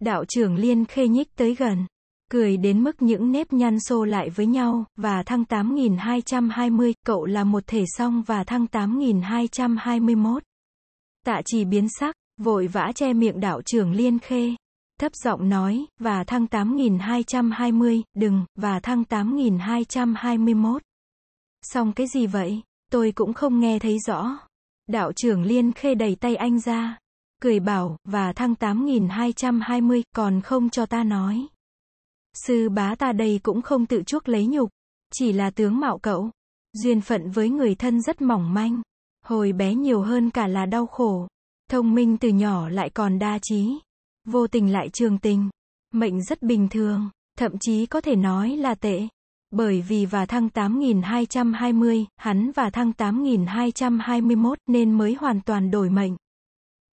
Đạo trưởng Liên khê nhích tới gần, cười đến mức những nếp nhăn xô lại với nhau, và thăng 8220, cậu là một thể song và thăng 8221. Tạ trì biến sắc, vội vã che miệng đạo trưởng Liên khê. Thấp giọng nói, và thăng 8220, đừng, và thăng 8221. Xong cái gì vậy? Tôi cũng không nghe thấy rõ. Đạo trưởng Liên Khê đẩy tay anh ra. Cười bảo, và thăng 8220, còn không cho ta nói. Sư bá ta đây cũng không tự chuốc lấy nhục. Chỉ là tướng mạo cậu. Duyên phận với người thân rất mỏng manh. Hồi bé nhiều hơn cả là đau khổ. Thông minh từ nhỏ lại còn đa trí. Vô tình lại trường tình. Mệnh rất bình thường. Thậm chí có thể nói là tệ. Bởi vì và thăng 8220, hắn và thăng 8221 nên mới hoàn toàn đổi mệnh.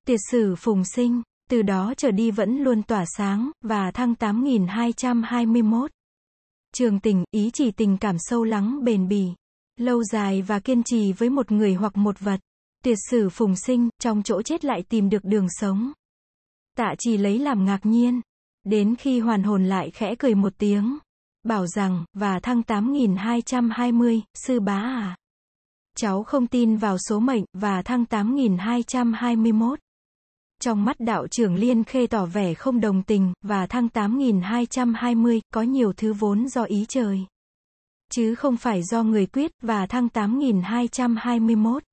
Tiệt sử phùng sinh, từ đó trở đi vẫn luôn tỏa sáng, và thăng 8221. Trường tình, ý chỉ tình cảm sâu lắng bền bỉ, lâu dài và kiên trì với một người hoặc một vật. Tiệt sử phùng sinh, trong chỗ chết lại tìm được đường sống. Tạ chỉ lấy làm ngạc nhiên. Đến khi hoàn hồn lại khẽ cười một tiếng bảo rằng, và thăng 8220, sư bá à. Cháu không tin vào số mệnh, và thăng 8221. Trong mắt đạo trưởng Liên Khê tỏ vẻ không đồng tình, và thăng 8220, có nhiều thứ vốn do ý trời. Chứ không phải do người quyết, và thăng 8221.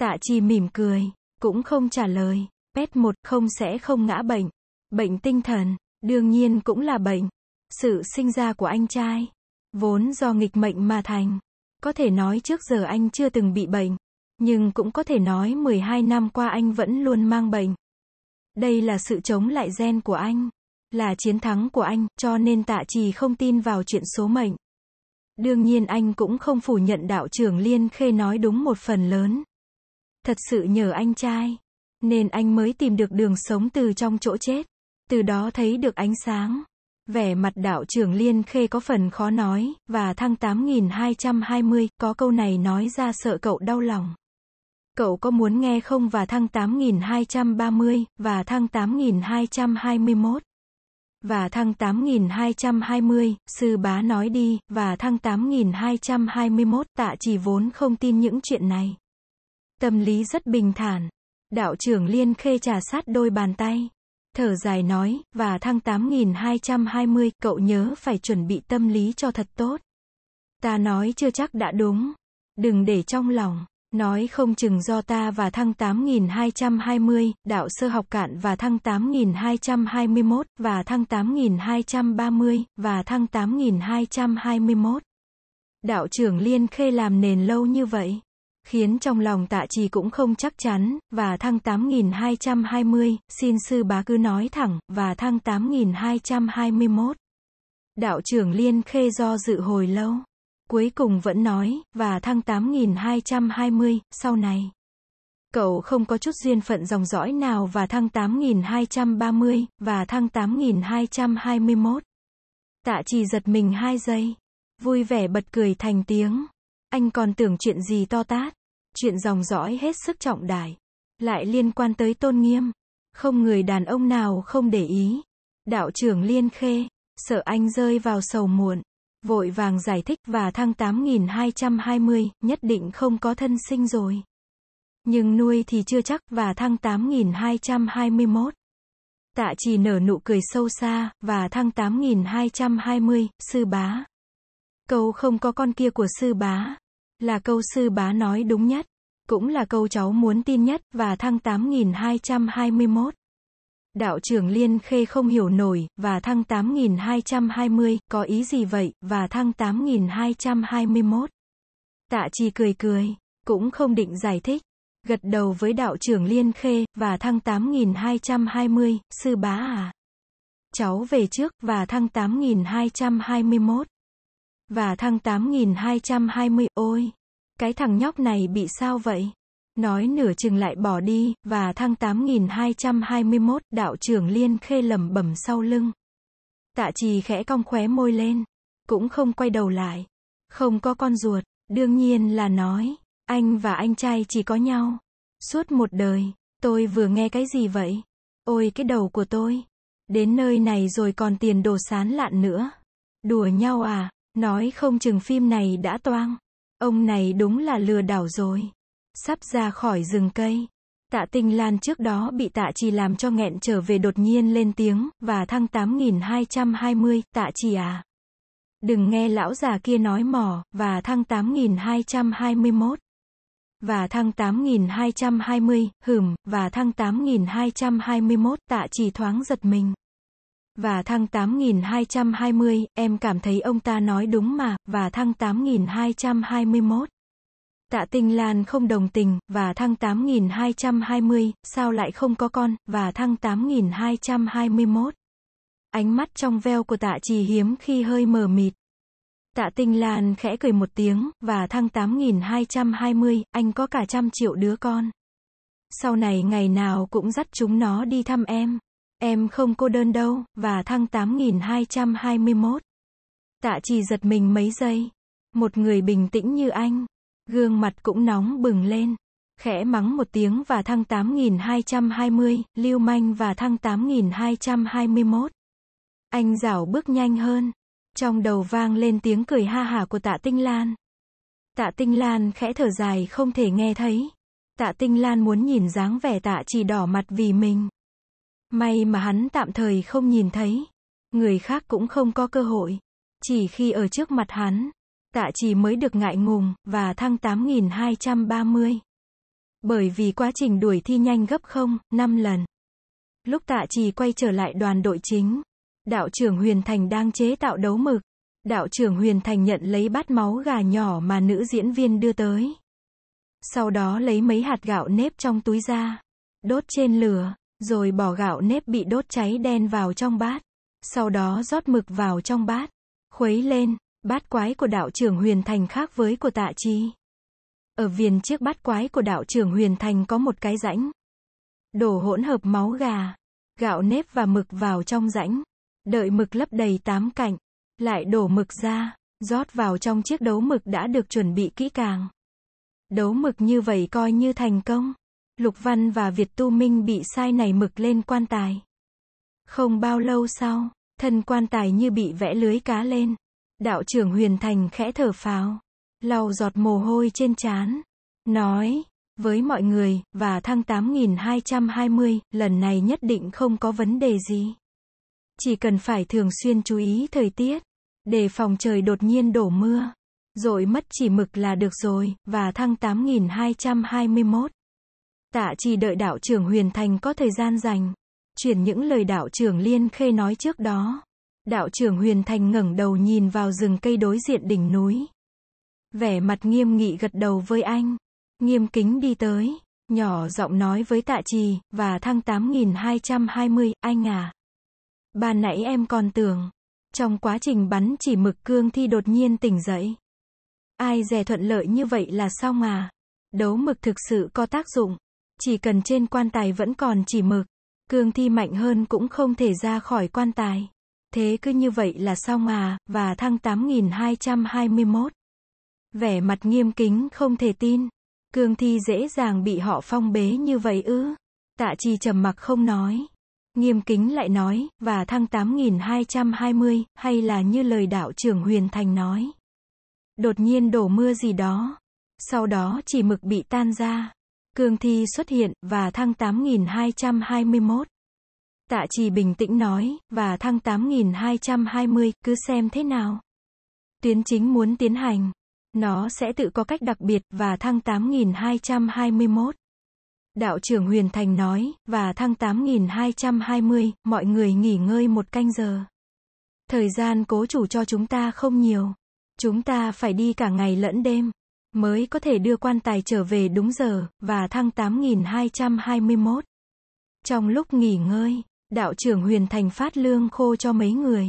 Tạ chi mỉm cười, cũng không trả lời. Pet một không sẽ không ngã bệnh. Bệnh tinh thần, đương nhiên cũng là bệnh. Sự sinh ra của anh trai, vốn do nghịch mệnh mà thành. Có thể nói trước giờ anh chưa từng bị bệnh, nhưng cũng có thể nói 12 năm qua anh vẫn luôn mang bệnh. Đây là sự chống lại gen của anh, là chiến thắng của anh, cho nên tạ trì không tin vào chuyện số mệnh. Đương nhiên anh cũng không phủ nhận đạo trưởng Liên Khê nói đúng một phần lớn. Thật sự nhờ anh trai, nên anh mới tìm được đường sống từ trong chỗ chết, từ đó thấy được ánh sáng. Vẻ mặt đạo trưởng Liên Khê có phần khó nói, và thăng 8220, có câu này nói ra sợ cậu đau lòng. Cậu có muốn nghe không và thăng 8230, và thăng 8221. Và thăng 8220, sư bá nói đi, và thăng 8221, tạ chỉ vốn không tin những chuyện này. Tâm lý rất bình thản. Đạo trưởng Liên Khê trà sát đôi bàn tay thở dài nói, và thăng 8220, cậu nhớ phải chuẩn bị tâm lý cho thật tốt. Ta nói chưa chắc đã đúng. Đừng để trong lòng. Nói không chừng do ta và thăng 8220, đạo sơ học cạn và thăng 8221, và thăng 8230, và thăng 8221. Đạo trưởng Liên Khê làm nền lâu như vậy khiến trong lòng tạ trì cũng không chắc chắn, và thăng 8220, xin sư bá cứ nói thẳng, và thăng 8221. Đạo trưởng Liên Khê do dự hồi lâu, cuối cùng vẫn nói, và thăng 8220, sau này. Cậu không có chút duyên phận dòng dõi nào và thăng 8230, và thăng 8221. Tạ trì giật mình hai giây, vui vẻ bật cười thành tiếng. Anh còn tưởng chuyện gì to tát, chuyện dòng dõi hết sức trọng đại, lại liên quan tới tôn nghiêm. Không người đàn ông nào không để ý. Đạo trưởng Liên Khê, sợ anh rơi vào sầu muộn, vội vàng giải thích và thăng 8220, nhất định không có thân sinh rồi. Nhưng nuôi thì chưa chắc và thăng 8221. Tạ chỉ nở nụ cười sâu xa, và thăng 8220, sư bá. Câu không có con kia của sư bá là câu sư bá nói đúng nhất, cũng là câu cháu muốn tin nhất và thăng 8221. Đạo trưởng Liên Khê không hiểu nổi, và thăng 8220, có ý gì vậy, và thăng 8221. Tạ Chi cười cười, cũng không định giải thích. Gật đầu với đạo trưởng Liên Khê, và thăng 8220, sư bá à. Cháu về trước, và thăng 8221. Và thăng 8220, ôi! Cái thằng nhóc này bị sao vậy? Nói nửa chừng lại bỏ đi, và thăng 8221, đạo trưởng Liên khê lầm bẩm sau lưng. Tạ trì khẽ cong khóe môi lên, cũng không quay đầu lại. Không có con ruột, đương nhiên là nói, anh và anh trai chỉ có nhau. Suốt một đời, tôi vừa nghe cái gì vậy? Ôi cái đầu của tôi! Đến nơi này rồi còn tiền đồ sán lạn nữa. Đùa nhau à? Nói không chừng phim này đã toang. Ông này đúng là lừa đảo rồi. Sắp ra khỏi rừng cây. Tạ Tinh Lan trước đó bị Tạ Trì làm cho nghẹn trở về đột nhiên lên tiếng, và thăng 8220, Tạ Trì à. Đừng nghe lão già kia nói mỏ, và thăng 8221. Và thăng 8220, hửm, và thăng 8221, Tạ Trì thoáng giật mình. Và thăng 8220, em cảm thấy ông ta nói đúng mà, và thăng 8221. Tạ Tinh Lan không đồng tình, và thăng 8220, sao lại không có con, và thăng 8221. Ánh mắt trong veo của tạ trì hiếm khi hơi mờ mịt. Tạ Tinh Lan khẽ cười một tiếng, và thăng 8220, anh có cả trăm triệu đứa con. Sau này ngày nào cũng dắt chúng nó đi thăm em. Em không cô đơn đâu, và thăng 8221. Tạ trì giật mình mấy giây. Một người bình tĩnh như anh. Gương mặt cũng nóng bừng lên. Khẽ mắng một tiếng và thăng 8220, lưu manh và thăng 8221. Anh rảo bước nhanh hơn. Trong đầu vang lên tiếng cười ha hả của tạ Tinh Lan. Tạ Tinh Lan khẽ thở dài không thể nghe thấy. Tạ Tinh Lan muốn nhìn dáng vẻ tạ chỉ đỏ mặt vì mình. May mà hắn tạm thời không nhìn thấy. Người khác cũng không có cơ hội. Chỉ khi ở trước mặt hắn, tạ chỉ mới được ngại ngùng, và thăng 8230. Bởi vì quá trình đuổi thi nhanh gấp không, 5 lần. Lúc tạ Chỉ quay trở lại đoàn đội chính, đạo trưởng Huyền Thành đang chế tạo đấu mực. Đạo trưởng Huyền Thành nhận lấy bát máu gà nhỏ mà nữ diễn viên đưa tới. Sau đó lấy mấy hạt gạo nếp trong túi ra, đốt trên lửa, rồi bỏ gạo nếp bị đốt cháy đen vào trong bát. Sau đó rót mực vào trong bát. Khuấy lên, bát quái của đạo trưởng huyền thành khác với của tạ chi. Ở viền chiếc bát quái của đạo trưởng huyền thành có một cái rãnh. Đổ hỗn hợp máu gà, gạo nếp và mực vào trong rãnh. Đợi mực lấp đầy tám cạnh. Lại đổ mực ra, rót vào trong chiếc đấu mực đã được chuẩn bị kỹ càng. Đấu mực như vậy coi như thành công. Lục Văn và Việt Tu Minh bị sai này mực lên quan tài. Không bao lâu sau, thân quan tài như bị vẽ lưới cá lên. Đạo trưởng Huyền Thành khẽ thở phào, lau giọt mồ hôi trên trán, nói: "Với mọi người và thăng 8220, lần này nhất định không có vấn đề gì. Chỉ cần phải thường xuyên chú ý thời tiết, đề phòng trời đột nhiên đổ mưa, rồi mất chỉ mực là được rồi." Và thăng 8221 Tạ chỉ đợi đạo trưởng huyền thành có thời gian dành. Chuyển những lời đạo trưởng liên khê nói trước đó. Đạo trưởng huyền thành ngẩng đầu nhìn vào rừng cây đối diện đỉnh núi. Vẻ mặt nghiêm nghị gật đầu với anh. Nghiêm kính đi tới. Nhỏ giọng nói với tạ trì, và thăng 8220, anh à. Bà nãy em còn tưởng. Trong quá trình bắn chỉ mực cương thi đột nhiên tỉnh dậy. Ai dè thuận lợi như vậy là sao mà. Đấu mực thực sự có tác dụng chỉ cần trên quan tài vẫn còn chỉ mực, cương thi mạnh hơn cũng không thể ra khỏi quan tài. Thế cứ như vậy là xong à, và thăng 8221. Vẻ mặt nghiêm kính không thể tin. Cương thi dễ dàng bị họ phong bế như vậy ư. Tạ trì trầm mặc không nói. Nghiêm kính lại nói, và thăng 8220, hay là như lời đạo trưởng Huyền Thành nói. Đột nhiên đổ mưa gì đó. Sau đó chỉ mực bị tan ra. Cương Thi xuất hiện, và thăng 8221. Tạ Trì bình tĩnh nói, và thăng 8220, cứ xem thế nào. Tuyến chính muốn tiến hành. Nó sẽ tự có cách đặc biệt, và thăng 8221. Đạo trưởng Huyền Thành nói, và thăng 8220, mọi người nghỉ ngơi một canh giờ. Thời gian cố chủ cho chúng ta không nhiều. Chúng ta phải đi cả ngày lẫn đêm mới có thể đưa quan tài trở về đúng giờ, và thăng 8221. Trong lúc nghỉ ngơi, đạo trưởng Huyền Thành phát lương khô cho mấy người.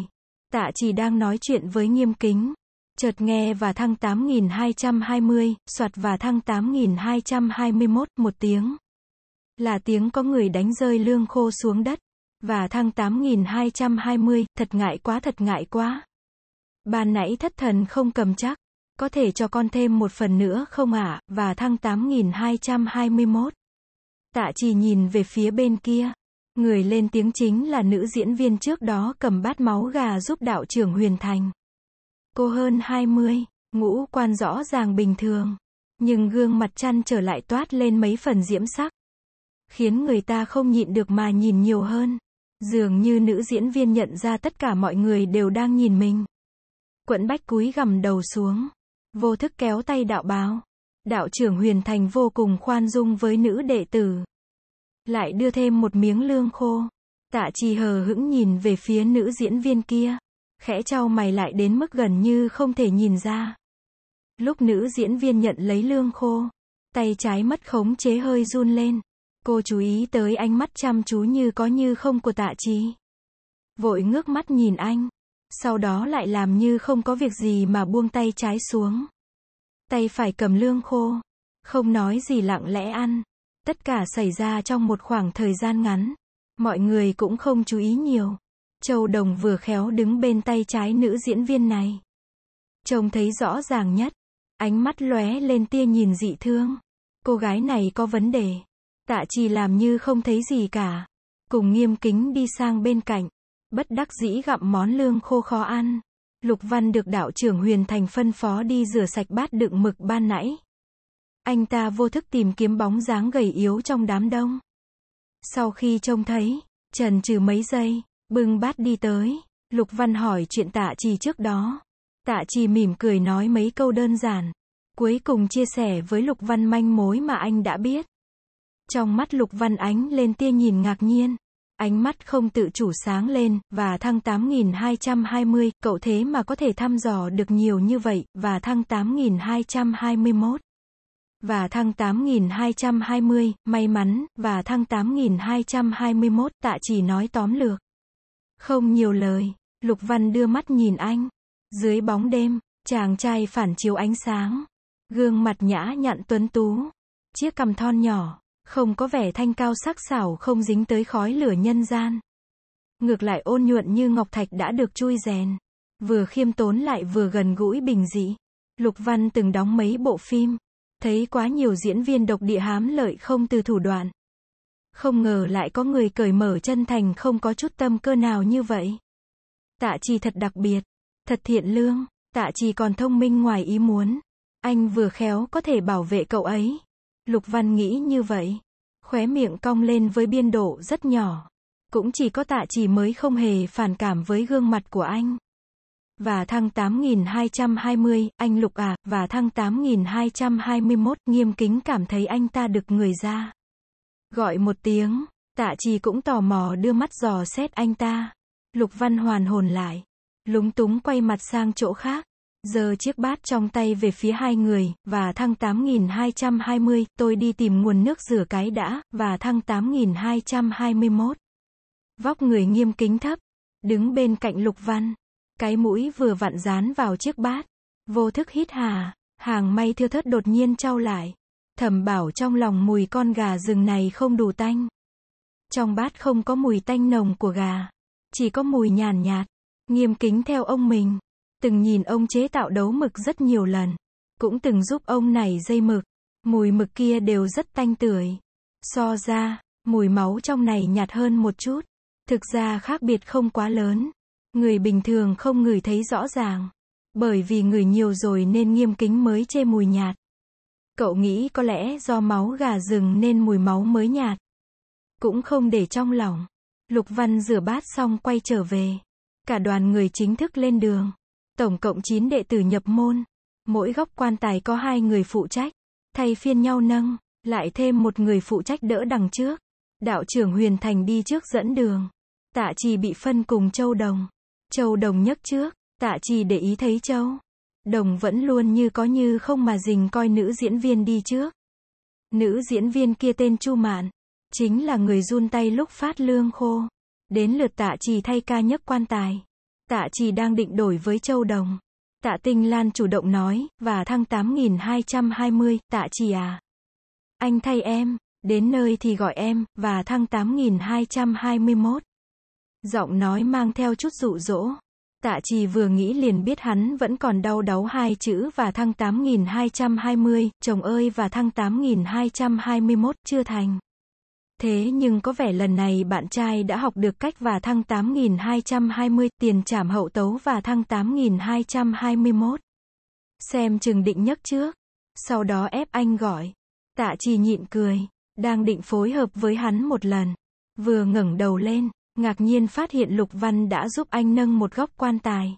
Tạ chỉ đang nói chuyện với nghiêm kính. Chợt nghe và thăng 8220, soạt và thăng 8221, một tiếng. Là tiếng có người đánh rơi lương khô xuống đất. Và thăng 8220, thật ngại quá thật ngại quá. Ban nãy thất thần không cầm chắc. Có thể cho con thêm một phần nữa không ạ, và thăng 8221. Tạ chỉ nhìn về phía bên kia. Người lên tiếng chính là nữ diễn viên trước đó cầm bát máu gà giúp đạo trưởng Huyền Thành. Cô hơn 20, ngũ quan rõ ràng bình thường. Nhưng gương mặt chăn trở lại toát lên mấy phần diễm sắc. Khiến người ta không nhịn được mà nhìn nhiều hơn. Dường như nữ diễn viên nhận ra tất cả mọi người đều đang nhìn mình. Quận bách cúi gầm đầu xuống vô thức kéo tay đạo báo. Đạo trưởng huyền thành vô cùng khoan dung với nữ đệ tử. Lại đưa thêm một miếng lương khô. Tạ trì hờ hững nhìn về phía nữ diễn viên kia. Khẽ trao mày lại đến mức gần như không thể nhìn ra. Lúc nữ diễn viên nhận lấy lương khô, tay trái mất khống chế hơi run lên. Cô chú ý tới ánh mắt chăm chú như có như không của tạ trì. Vội ngước mắt nhìn anh, sau đó lại làm như không có việc gì mà buông tay trái xuống. Tay phải cầm lương khô, không nói gì lặng lẽ ăn. Tất cả xảy ra trong một khoảng thời gian ngắn. Mọi người cũng không chú ý nhiều. Châu Đồng vừa khéo đứng bên tay trái nữ diễn viên này. Trông thấy rõ ràng nhất. Ánh mắt lóe lên tia nhìn dị thương. Cô gái này có vấn đề. Tạ chỉ làm như không thấy gì cả. Cùng nghiêm kính đi sang bên cạnh bất đắc dĩ gặm món lương khô khó ăn. Lục Văn được đạo trưởng Huyền Thành phân phó đi rửa sạch bát đựng mực ban nãy. Anh ta vô thức tìm kiếm bóng dáng gầy yếu trong đám đông. Sau khi trông thấy, trần trừ mấy giây, bưng bát đi tới, Lục Văn hỏi chuyện tạ trì trước đó. Tạ trì mỉm cười nói mấy câu đơn giản. Cuối cùng chia sẻ với Lục Văn manh mối mà anh đã biết. Trong mắt Lục Văn ánh lên tia nhìn ngạc nhiên ánh mắt không tự chủ sáng lên, và thăng 8220, cậu thế mà có thể thăm dò được nhiều như vậy, và thăng 8221 và thăng 8220, may mắn, và thăng 8221, tạ chỉ nói tóm lược. Không nhiều lời, Lục Văn đưa mắt nhìn anh. Dưới bóng đêm, chàng trai phản chiếu ánh sáng. Gương mặt nhã nhặn tuấn tú. Chiếc cằm thon nhỏ, không có vẻ thanh cao sắc sảo không dính tới khói lửa nhân gian. Ngược lại ôn nhuận như ngọc thạch đã được chui rèn, vừa khiêm tốn lại vừa gần gũi bình dị. Lục Văn từng đóng mấy bộ phim, thấy quá nhiều diễn viên độc địa hám lợi không từ thủ đoạn. Không ngờ lại có người cởi mở chân thành không có chút tâm cơ nào như vậy. Tạ trì thật đặc biệt, thật thiện lương, tạ trì còn thông minh ngoài ý muốn. Anh vừa khéo có thể bảo vệ cậu ấy. Lục Văn nghĩ như vậy. Khóe miệng cong lên với biên độ rất nhỏ. Cũng chỉ có tạ chỉ mới không hề phản cảm với gương mặt của anh. Và thăng 8220, anh Lục à, và thăng 8221, nghiêm kính cảm thấy anh ta được người ra. Gọi một tiếng, tạ Chỉ cũng tò mò đưa mắt dò xét anh ta. Lục Văn hoàn hồn lại, lúng túng quay mặt sang chỗ khác. Giờ chiếc bát trong tay về phía hai người, và thăng 8220, tôi đi tìm nguồn nước rửa cái đã, và thăng 8221. Vóc người nghiêm kính thấp, đứng bên cạnh Lục Văn. Cái mũi vừa vặn dán vào chiếc bát. Vô thức hít hà, hàng may thưa thớt đột nhiên trao lại. Thầm bảo trong lòng mùi con gà rừng này không đủ tanh. Trong bát không có mùi tanh nồng của gà, chỉ có mùi nhàn nhạt, nghiêm kính theo ông mình từng nhìn ông chế tạo đấu mực rất nhiều lần. Cũng từng giúp ông này dây mực. Mùi mực kia đều rất tanh tưởi. So ra, mùi máu trong này nhạt hơn một chút. Thực ra khác biệt không quá lớn. Người bình thường không ngửi thấy rõ ràng. Bởi vì người nhiều rồi nên nghiêm kính mới chê mùi nhạt. Cậu nghĩ có lẽ do máu gà rừng nên mùi máu mới nhạt. Cũng không để trong lòng. Lục Văn rửa bát xong quay trở về. Cả đoàn người chính thức lên đường. Tổng cộng 9 đệ tử nhập môn. Mỗi góc quan tài có hai người phụ trách. Thay phiên nhau nâng, lại thêm một người phụ trách đỡ đằng trước. Đạo trưởng Huyền Thành đi trước dẫn đường. Tạ trì bị phân cùng Châu Đồng. Châu Đồng nhấc trước, tạ trì để ý thấy Châu. Đồng vẫn luôn như có như không mà dình coi nữ diễn viên đi trước. Nữ diễn viên kia tên Chu Mạn, chính là người run tay lúc phát lương khô. Đến lượt tạ trì thay ca nhấc quan tài. Tạ chỉ đang định đổi với châu đồng. Tạ Tinh Lan chủ động nói, và thăng 8220, tạ chỉ à. Anh thay em, đến nơi thì gọi em, và thăng 8221. Giọng nói mang theo chút dụ dỗ. Tạ Chỉ vừa nghĩ liền biết hắn vẫn còn đau đáu hai chữ và thăng 8220, chồng ơi và thăng 8221, chưa thành. Thế nhưng có vẻ lần này bạn trai đã học được cách và thăng 8.220 tiền trảm hậu tấu và thăng 8.221 Xem chừng định nhấc trước. Sau đó ép anh gọi. Tạ chỉ nhịn cười. Đang định phối hợp với hắn một lần. Vừa ngẩng đầu lên, ngạc nhiên phát hiện Lục Văn đã giúp anh nâng một góc quan tài.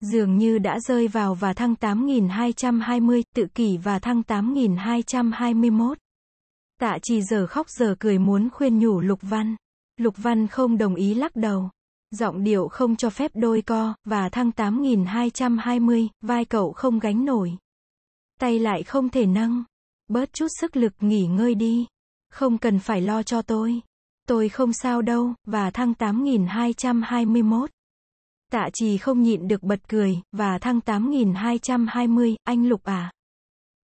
dường như đã rơi vào và thăng 8.220, tự kỷ và thăng 8.221. Tạ chỉ giờ khóc giờ cười muốn khuyên nhủ Lục Văn. Lục Văn không đồng ý lắc đầu. Giọng điệu không cho phép đôi co, và thăng 8.220, vai cậu không gánh nổi. Tay lại không thể nâng. Bớt chút sức lực nghỉ ngơi đi. Không cần phải lo cho tôi. Tôi không sao đâu, và thăng 8.221. Tạ trì không nhịn được bật cười, và thăng 8220, anh Lục à.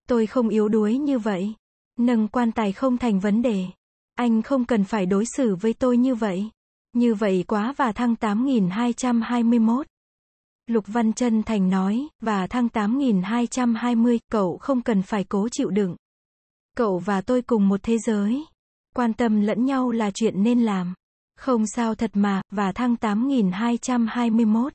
Tôi không yếu đuối như vậy. Nâng quan tài không thành vấn đề. Anh không cần phải đối xử với tôi như vậy. Như vậy quá và thăng 8221. Lục Văn Trân Thành nói, và thăng 8220, cậu không cần phải cố chịu đựng. Cậu và tôi cùng một thế giới. Quan tâm lẫn nhau là chuyện nên làm. Không sao thật mà, và thăng 8221.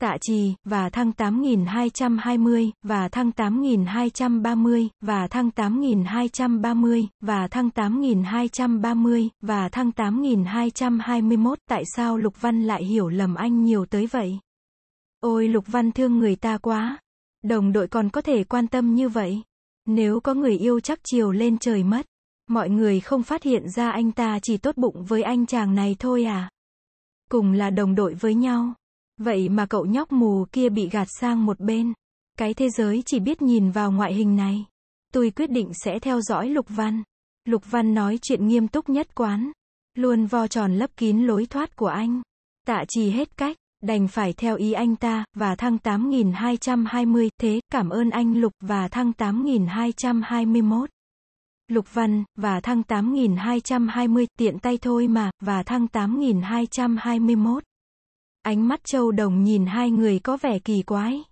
Tạ trì, và thăng 8220, và thăng 8230, và thăng 8230, và thăng 8230, và thăng 8221. Tại sao Lục Văn lại hiểu lầm anh nhiều tới vậy? Ôi Lục Văn thương người ta quá. Đồng đội còn có thể quan tâm như vậy. Nếu có người yêu chắc chiều lên trời mất. Mọi người không phát hiện ra anh ta chỉ tốt bụng với anh chàng này thôi à? Cùng là đồng đội với nhau. Vậy mà cậu nhóc mù kia bị gạt sang một bên. Cái thế giới chỉ biết nhìn vào ngoại hình này. Tôi quyết định sẽ theo dõi Lục Văn. Lục Văn nói chuyện nghiêm túc nhất quán. Luôn vo tròn lấp kín lối thoát của anh. Tạ trì hết cách, đành phải theo ý anh ta, và thăng 8220, thế, cảm ơn anh Lục, và thăng 8221. Lục Văn, và thăng 8220, tiện tay thôi mà, và thăng 8221. Ánh mắt Châu Đồng nhìn hai người có vẻ kỳ quái.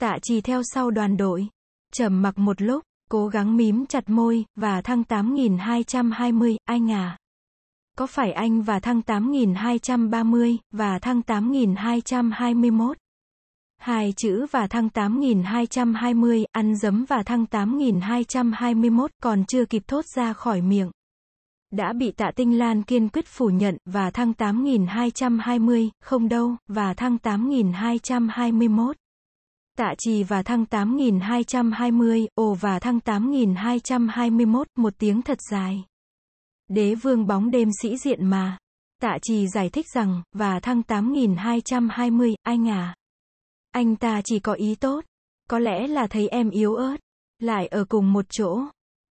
Tạ chỉ theo sau đoàn đội. trầm mặc một lúc, cố gắng mím chặt môi, và thăng 8220, anh à. Có phải anh và thăng 8230, và thăng 8221? hai chữ và thăng 8220, ăn dấm và thăng 8221 còn chưa kịp thốt ra khỏi miệng. Đã bị tạ tinh lan kiên quyết phủ nhận, và thăng 8220, không đâu, và thăng 8221. Tạ trì và thăng 8220, ồ và thăng 8221, một tiếng thật dài. Đế vương bóng đêm sĩ diện mà. Tạ trì giải thích rằng, và thăng 8220, anh à. Anh ta chỉ có ý tốt. Có lẽ là thấy em yếu ớt. Lại ở cùng một chỗ.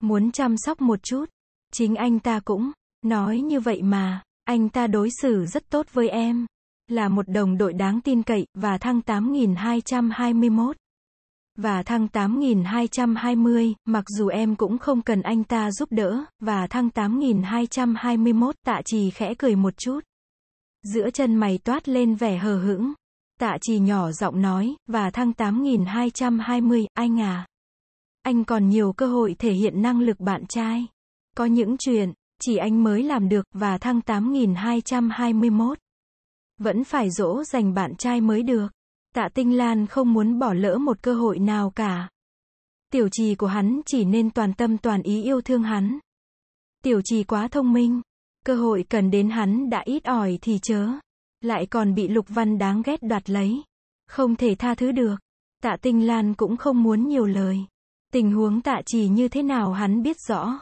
Muốn chăm sóc một chút. Chính anh ta cũng. Nói như vậy mà. Anh ta đối xử rất tốt với em. Là một đồng đội đáng tin cậy, và thăng 8221 và thăng 8220, mặc dù em cũng không cần anh ta giúp đỡ, và thăng 8221, tạ trì khẽ cười một chút. Giữa chân mày toát lên vẻ hờ hững. Tạ trì nhỏ giọng nói, và thăng 8.220 anh à. Anh còn nhiều cơ hội thể hiện năng lực bạn trai. Có những chuyện, chỉ anh mới làm được, và thăng 8.221 Vẫn phải dỗ dành bạn trai mới được. Tạ Tinh Lan không muốn bỏ lỡ một cơ hội nào cả. Tiểu trì của hắn chỉ nên toàn tâm toàn ý yêu thương hắn. Tiểu trì quá thông minh. Cơ hội cần đến hắn đã ít ỏi thì chớ. Lại còn bị Lục Văn đáng ghét đoạt lấy. Không thể tha thứ được. Tạ Tinh Lan cũng không muốn nhiều lời. Tình huống tạ chỉ như thế nào hắn biết rõ.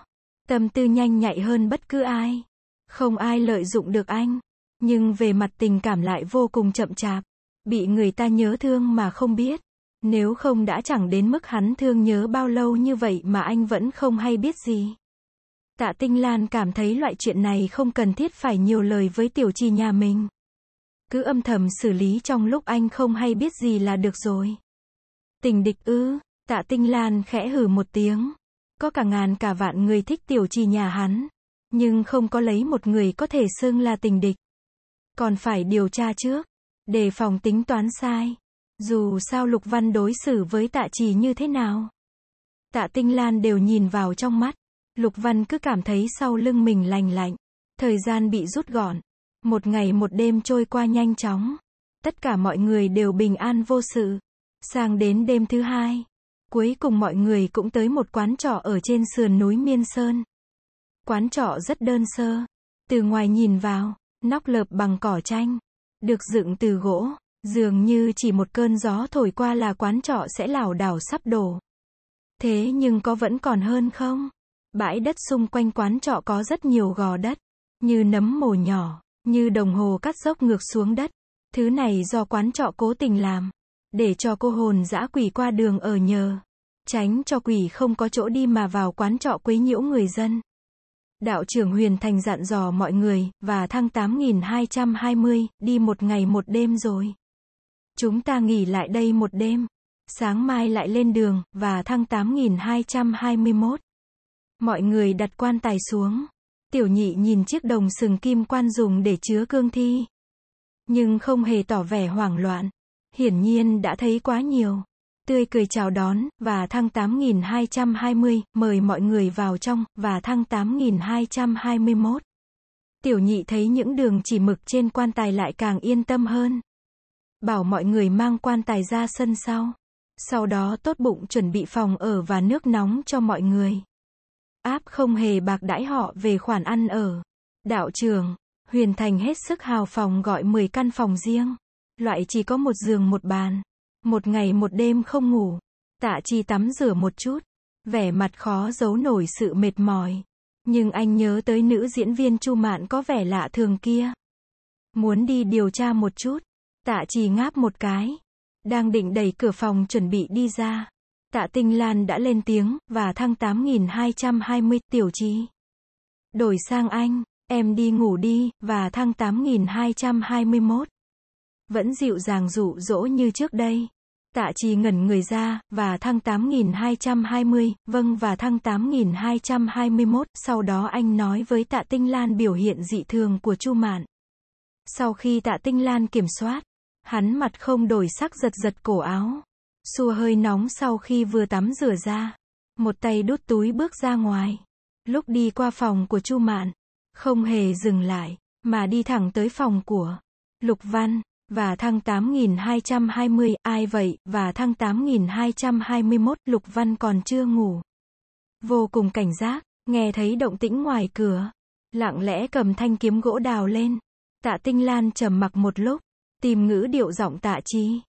Tâm tư nhanh nhạy hơn bất cứ ai. Không ai lợi dụng được anh. Nhưng về mặt tình cảm lại vô cùng chậm chạp. Bị người ta nhớ thương mà không biết. Nếu không đã chẳng đến mức hắn thương nhớ bao lâu như vậy mà anh vẫn không hay biết gì. Tạ Tinh Lan cảm thấy loại chuyện này không cần thiết phải nhiều lời với tiểu chi nhà mình. Cứ âm thầm xử lý trong lúc anh không hay biết gì là được rồi. Tình địch ư, tạ tinh lan khẽ hử một tiếng. Có cả ngàn cả vạn người thích tiểu trì nhà hắn. Nhưng không có lấy một người có thể xưng là tình địch. Còn phải điều tra trước. Đề phòng tính toán sai. Dù sao Lục Văn đối xử với tạ trì như thế nào. Tạ Tinh Lan đều nhìn vào trong mắt. Lục Văn cứ cảm thấy sau lưng mình lành lạnh. Thời gian bị rút gọn. Một ngày một đêm trôi qua nhanh chóng. Tất cả mọi người đều bình an vô sự. Sang đến đêm thứ hai, cuối cùng mọi người cũng tới một quán trọ ở trên sườn núi Miên Sơn. Quán trọ rất đơn sơ. Từ ngoài nhìn vào, nóc lợp bằng cỏ tranh, được dựng từ gỗ, dường như chỉ một cơn gió thổi qua là quán trọ sẽ lảo đảo sắp đổ. Thế nhưng có vẫn còn hơn không? Bãi đất xung quanh quán trọ có rất nhiều gò đất, như nấm mồ nhỏ, như đồng hồ cắt dốc ngược xuống đất. Thứ này do quán trọ cố tình làm. Để cho cô hồn dã quỷ qua đường ở nhờ. Tránh cho quỷ không có chỗ đi mà vào quán trọ quấy nhiễu người dân. Đạo trưởng Huyền Thành dặn dò mọi người, và thăng 8220, đi một ngày một đêm rồi. Chúng ta nghỉ lại đây một đêm. Sáng mai lại lên đường, và thăng 8221. Mọi người đặt quan tài xuống. Tiểu nhị nhìn chiếc đồng sừng kim quan dùng để chứa cương thi. Nhưng không hề tỏ vẻ hoảng loạn. Hiển nhiên đã thấy quá nhiều. Tươi cười chào đón, và thăng 8220, mời mọi người vào trong, và thăng 8221. Tiểu nhị thấy những đường chỉ mực trên quan tài lại càng yên tâm hơn. Bảo mọi người mang quan tài ra sân sau. Sau đó tốt bụng chuẩn bị phòng ở và nước nóng cho mọi người áp không hề bạc đãi họ về khoản ăn ở. Đạo trường, Huyền Thành hết sức hào phòng gọi 10 căn phòng riêng. Loại chỉ có một giường một bàn. Một ngày một đêm không ngủ. Tạ Chi tắm rửa một chút. Vẻ mặt khó giấu nổi sự mệt mỏi. Nhưng anh nhớ tới nữ diễn viên Chu Mạn có vẻ lạ thường kia. Muốn đi điều tra một chút. Tạ Chi ngáp một cái. Đang định đẩy cửa phòng chuẩn bị đi ra. Tạ Tinh Lan đã lên tiếng, và thăng 8220 tiểu trí. Đổi sang anh, em đi ngủ đi, và thăng 8221. Vẫn dịu dàng dụ dỗ như trước đây. Tạ trì ngẩn người ra, và thăng 8220, vâng và thăng 8221, sau đó anh nói với tạ tinh lan biểu hiện dị thường của chu mạn. Sau khi tạ tinh lan kiểm soát, hắn mặt không đổi sắc giật giật cổ áo. Xua hơi nóng sau khi vừa tắm rửa ra. Một tay đút túi bước ra ngoài. Lúc đi qua phòng của Chu Mạn, không hề dừng lại, mà đi thẳng tới phòng của Lục Văn, và thăng 8220, ai vậy, và thăng 8221, Lục Văn còn chưa ngủ. Vô cùng cảnh giác, nghe thấy động tĩnh ngoài cửa. Lặng lẽ cầm thanh kiếm gỗ đào lên. Tạ Tinh Lan trầm mặc một lúc, tìm ngữ điệu giọng tạ chi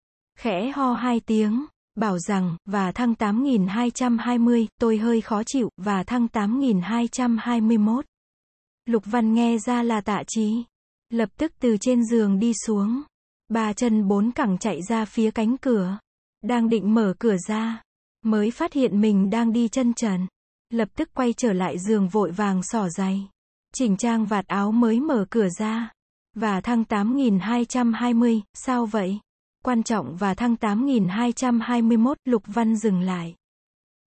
khẽ ho hai tiếng, bảo rằng, và thăng 8220, tôi hơi khó chịu, và thăng 8221. Lục Văn nghe ra là tạ trí, lập tức từ trên giường đi xuống. ba chân bốn cẳng chạy ra phía cánh cửa, đang định mở cửa ra, mới phát hiện mình đang đi chân trần. Lập tức quay trở lại giường vội vàng sỏ giày, chỉnh trang vạt áo mới mở cửa ra. Và thăng 8220, sao vậy? quan trọng và thăng 8221, Lục Văn dừng lại.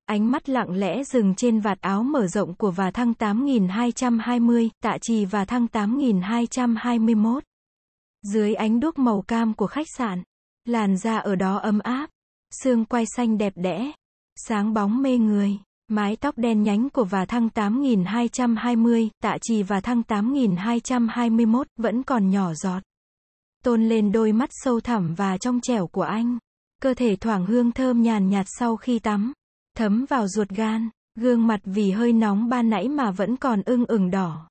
Ánh mắt lặng lẽ dừng trên vạt áo mở rộng của và thăng 8220, tạ trì và thăng 8221. Dưới ánh đuốc màu cam của khách sạn, làn da ở đó ấm áp, xương quai xanh đẹp đẽ, sáng bóng mê người. Mái tóc đen nhánh của và thăng 8220, tạ trì và thăng 8221, vẫn còn nhỏ giọt tôn lên đôi mắt sâu thẳm và trong trẻo của anh. Cơ thể thoảng hương thơm nhàn nhạt sau khi tắm, thấm vào ruột gan, gương mặt vì hơi nóng ban nãy mà vẫn còn ưng ửng đỏ.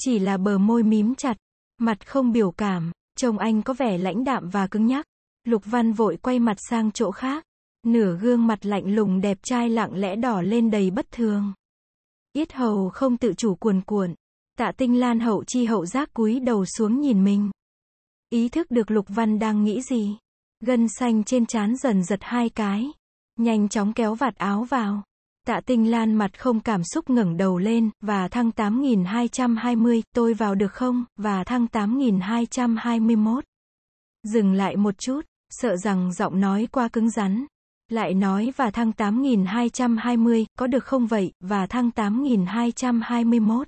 Chỉ là bờ môi mím chặt, mặt không biểu cảm, trông anh có vẻ lãnh đạm và cứng nhắc. Lục Văn vội quay mặt sang chỗ khác, nửa gương mặt lạnh lùng đẹp trai lặng lẽ đỏ lên đầy bất thường. Yết hầu không tự chủ cuồn cuộn, tạ tinh lan hậu chi hậu giác cúi đầu xuống nhìn mình. Ý thức được Lục Văn đang nghĩ gì. Gân xanh trên trán dần giật hai cái. Nhanh chóng kéo vạt áo vào. Tạ Tinh Lan mặt không cảm xúc ngẩng đầu lên, và thăng 8.220 tôi vào được không, và thăng 8.221 Dừng lại một chút, sợ rằng giọng nói qua cứng rắn. Lại nói và thăng 8.220 có được không vậy, và thăng 8.221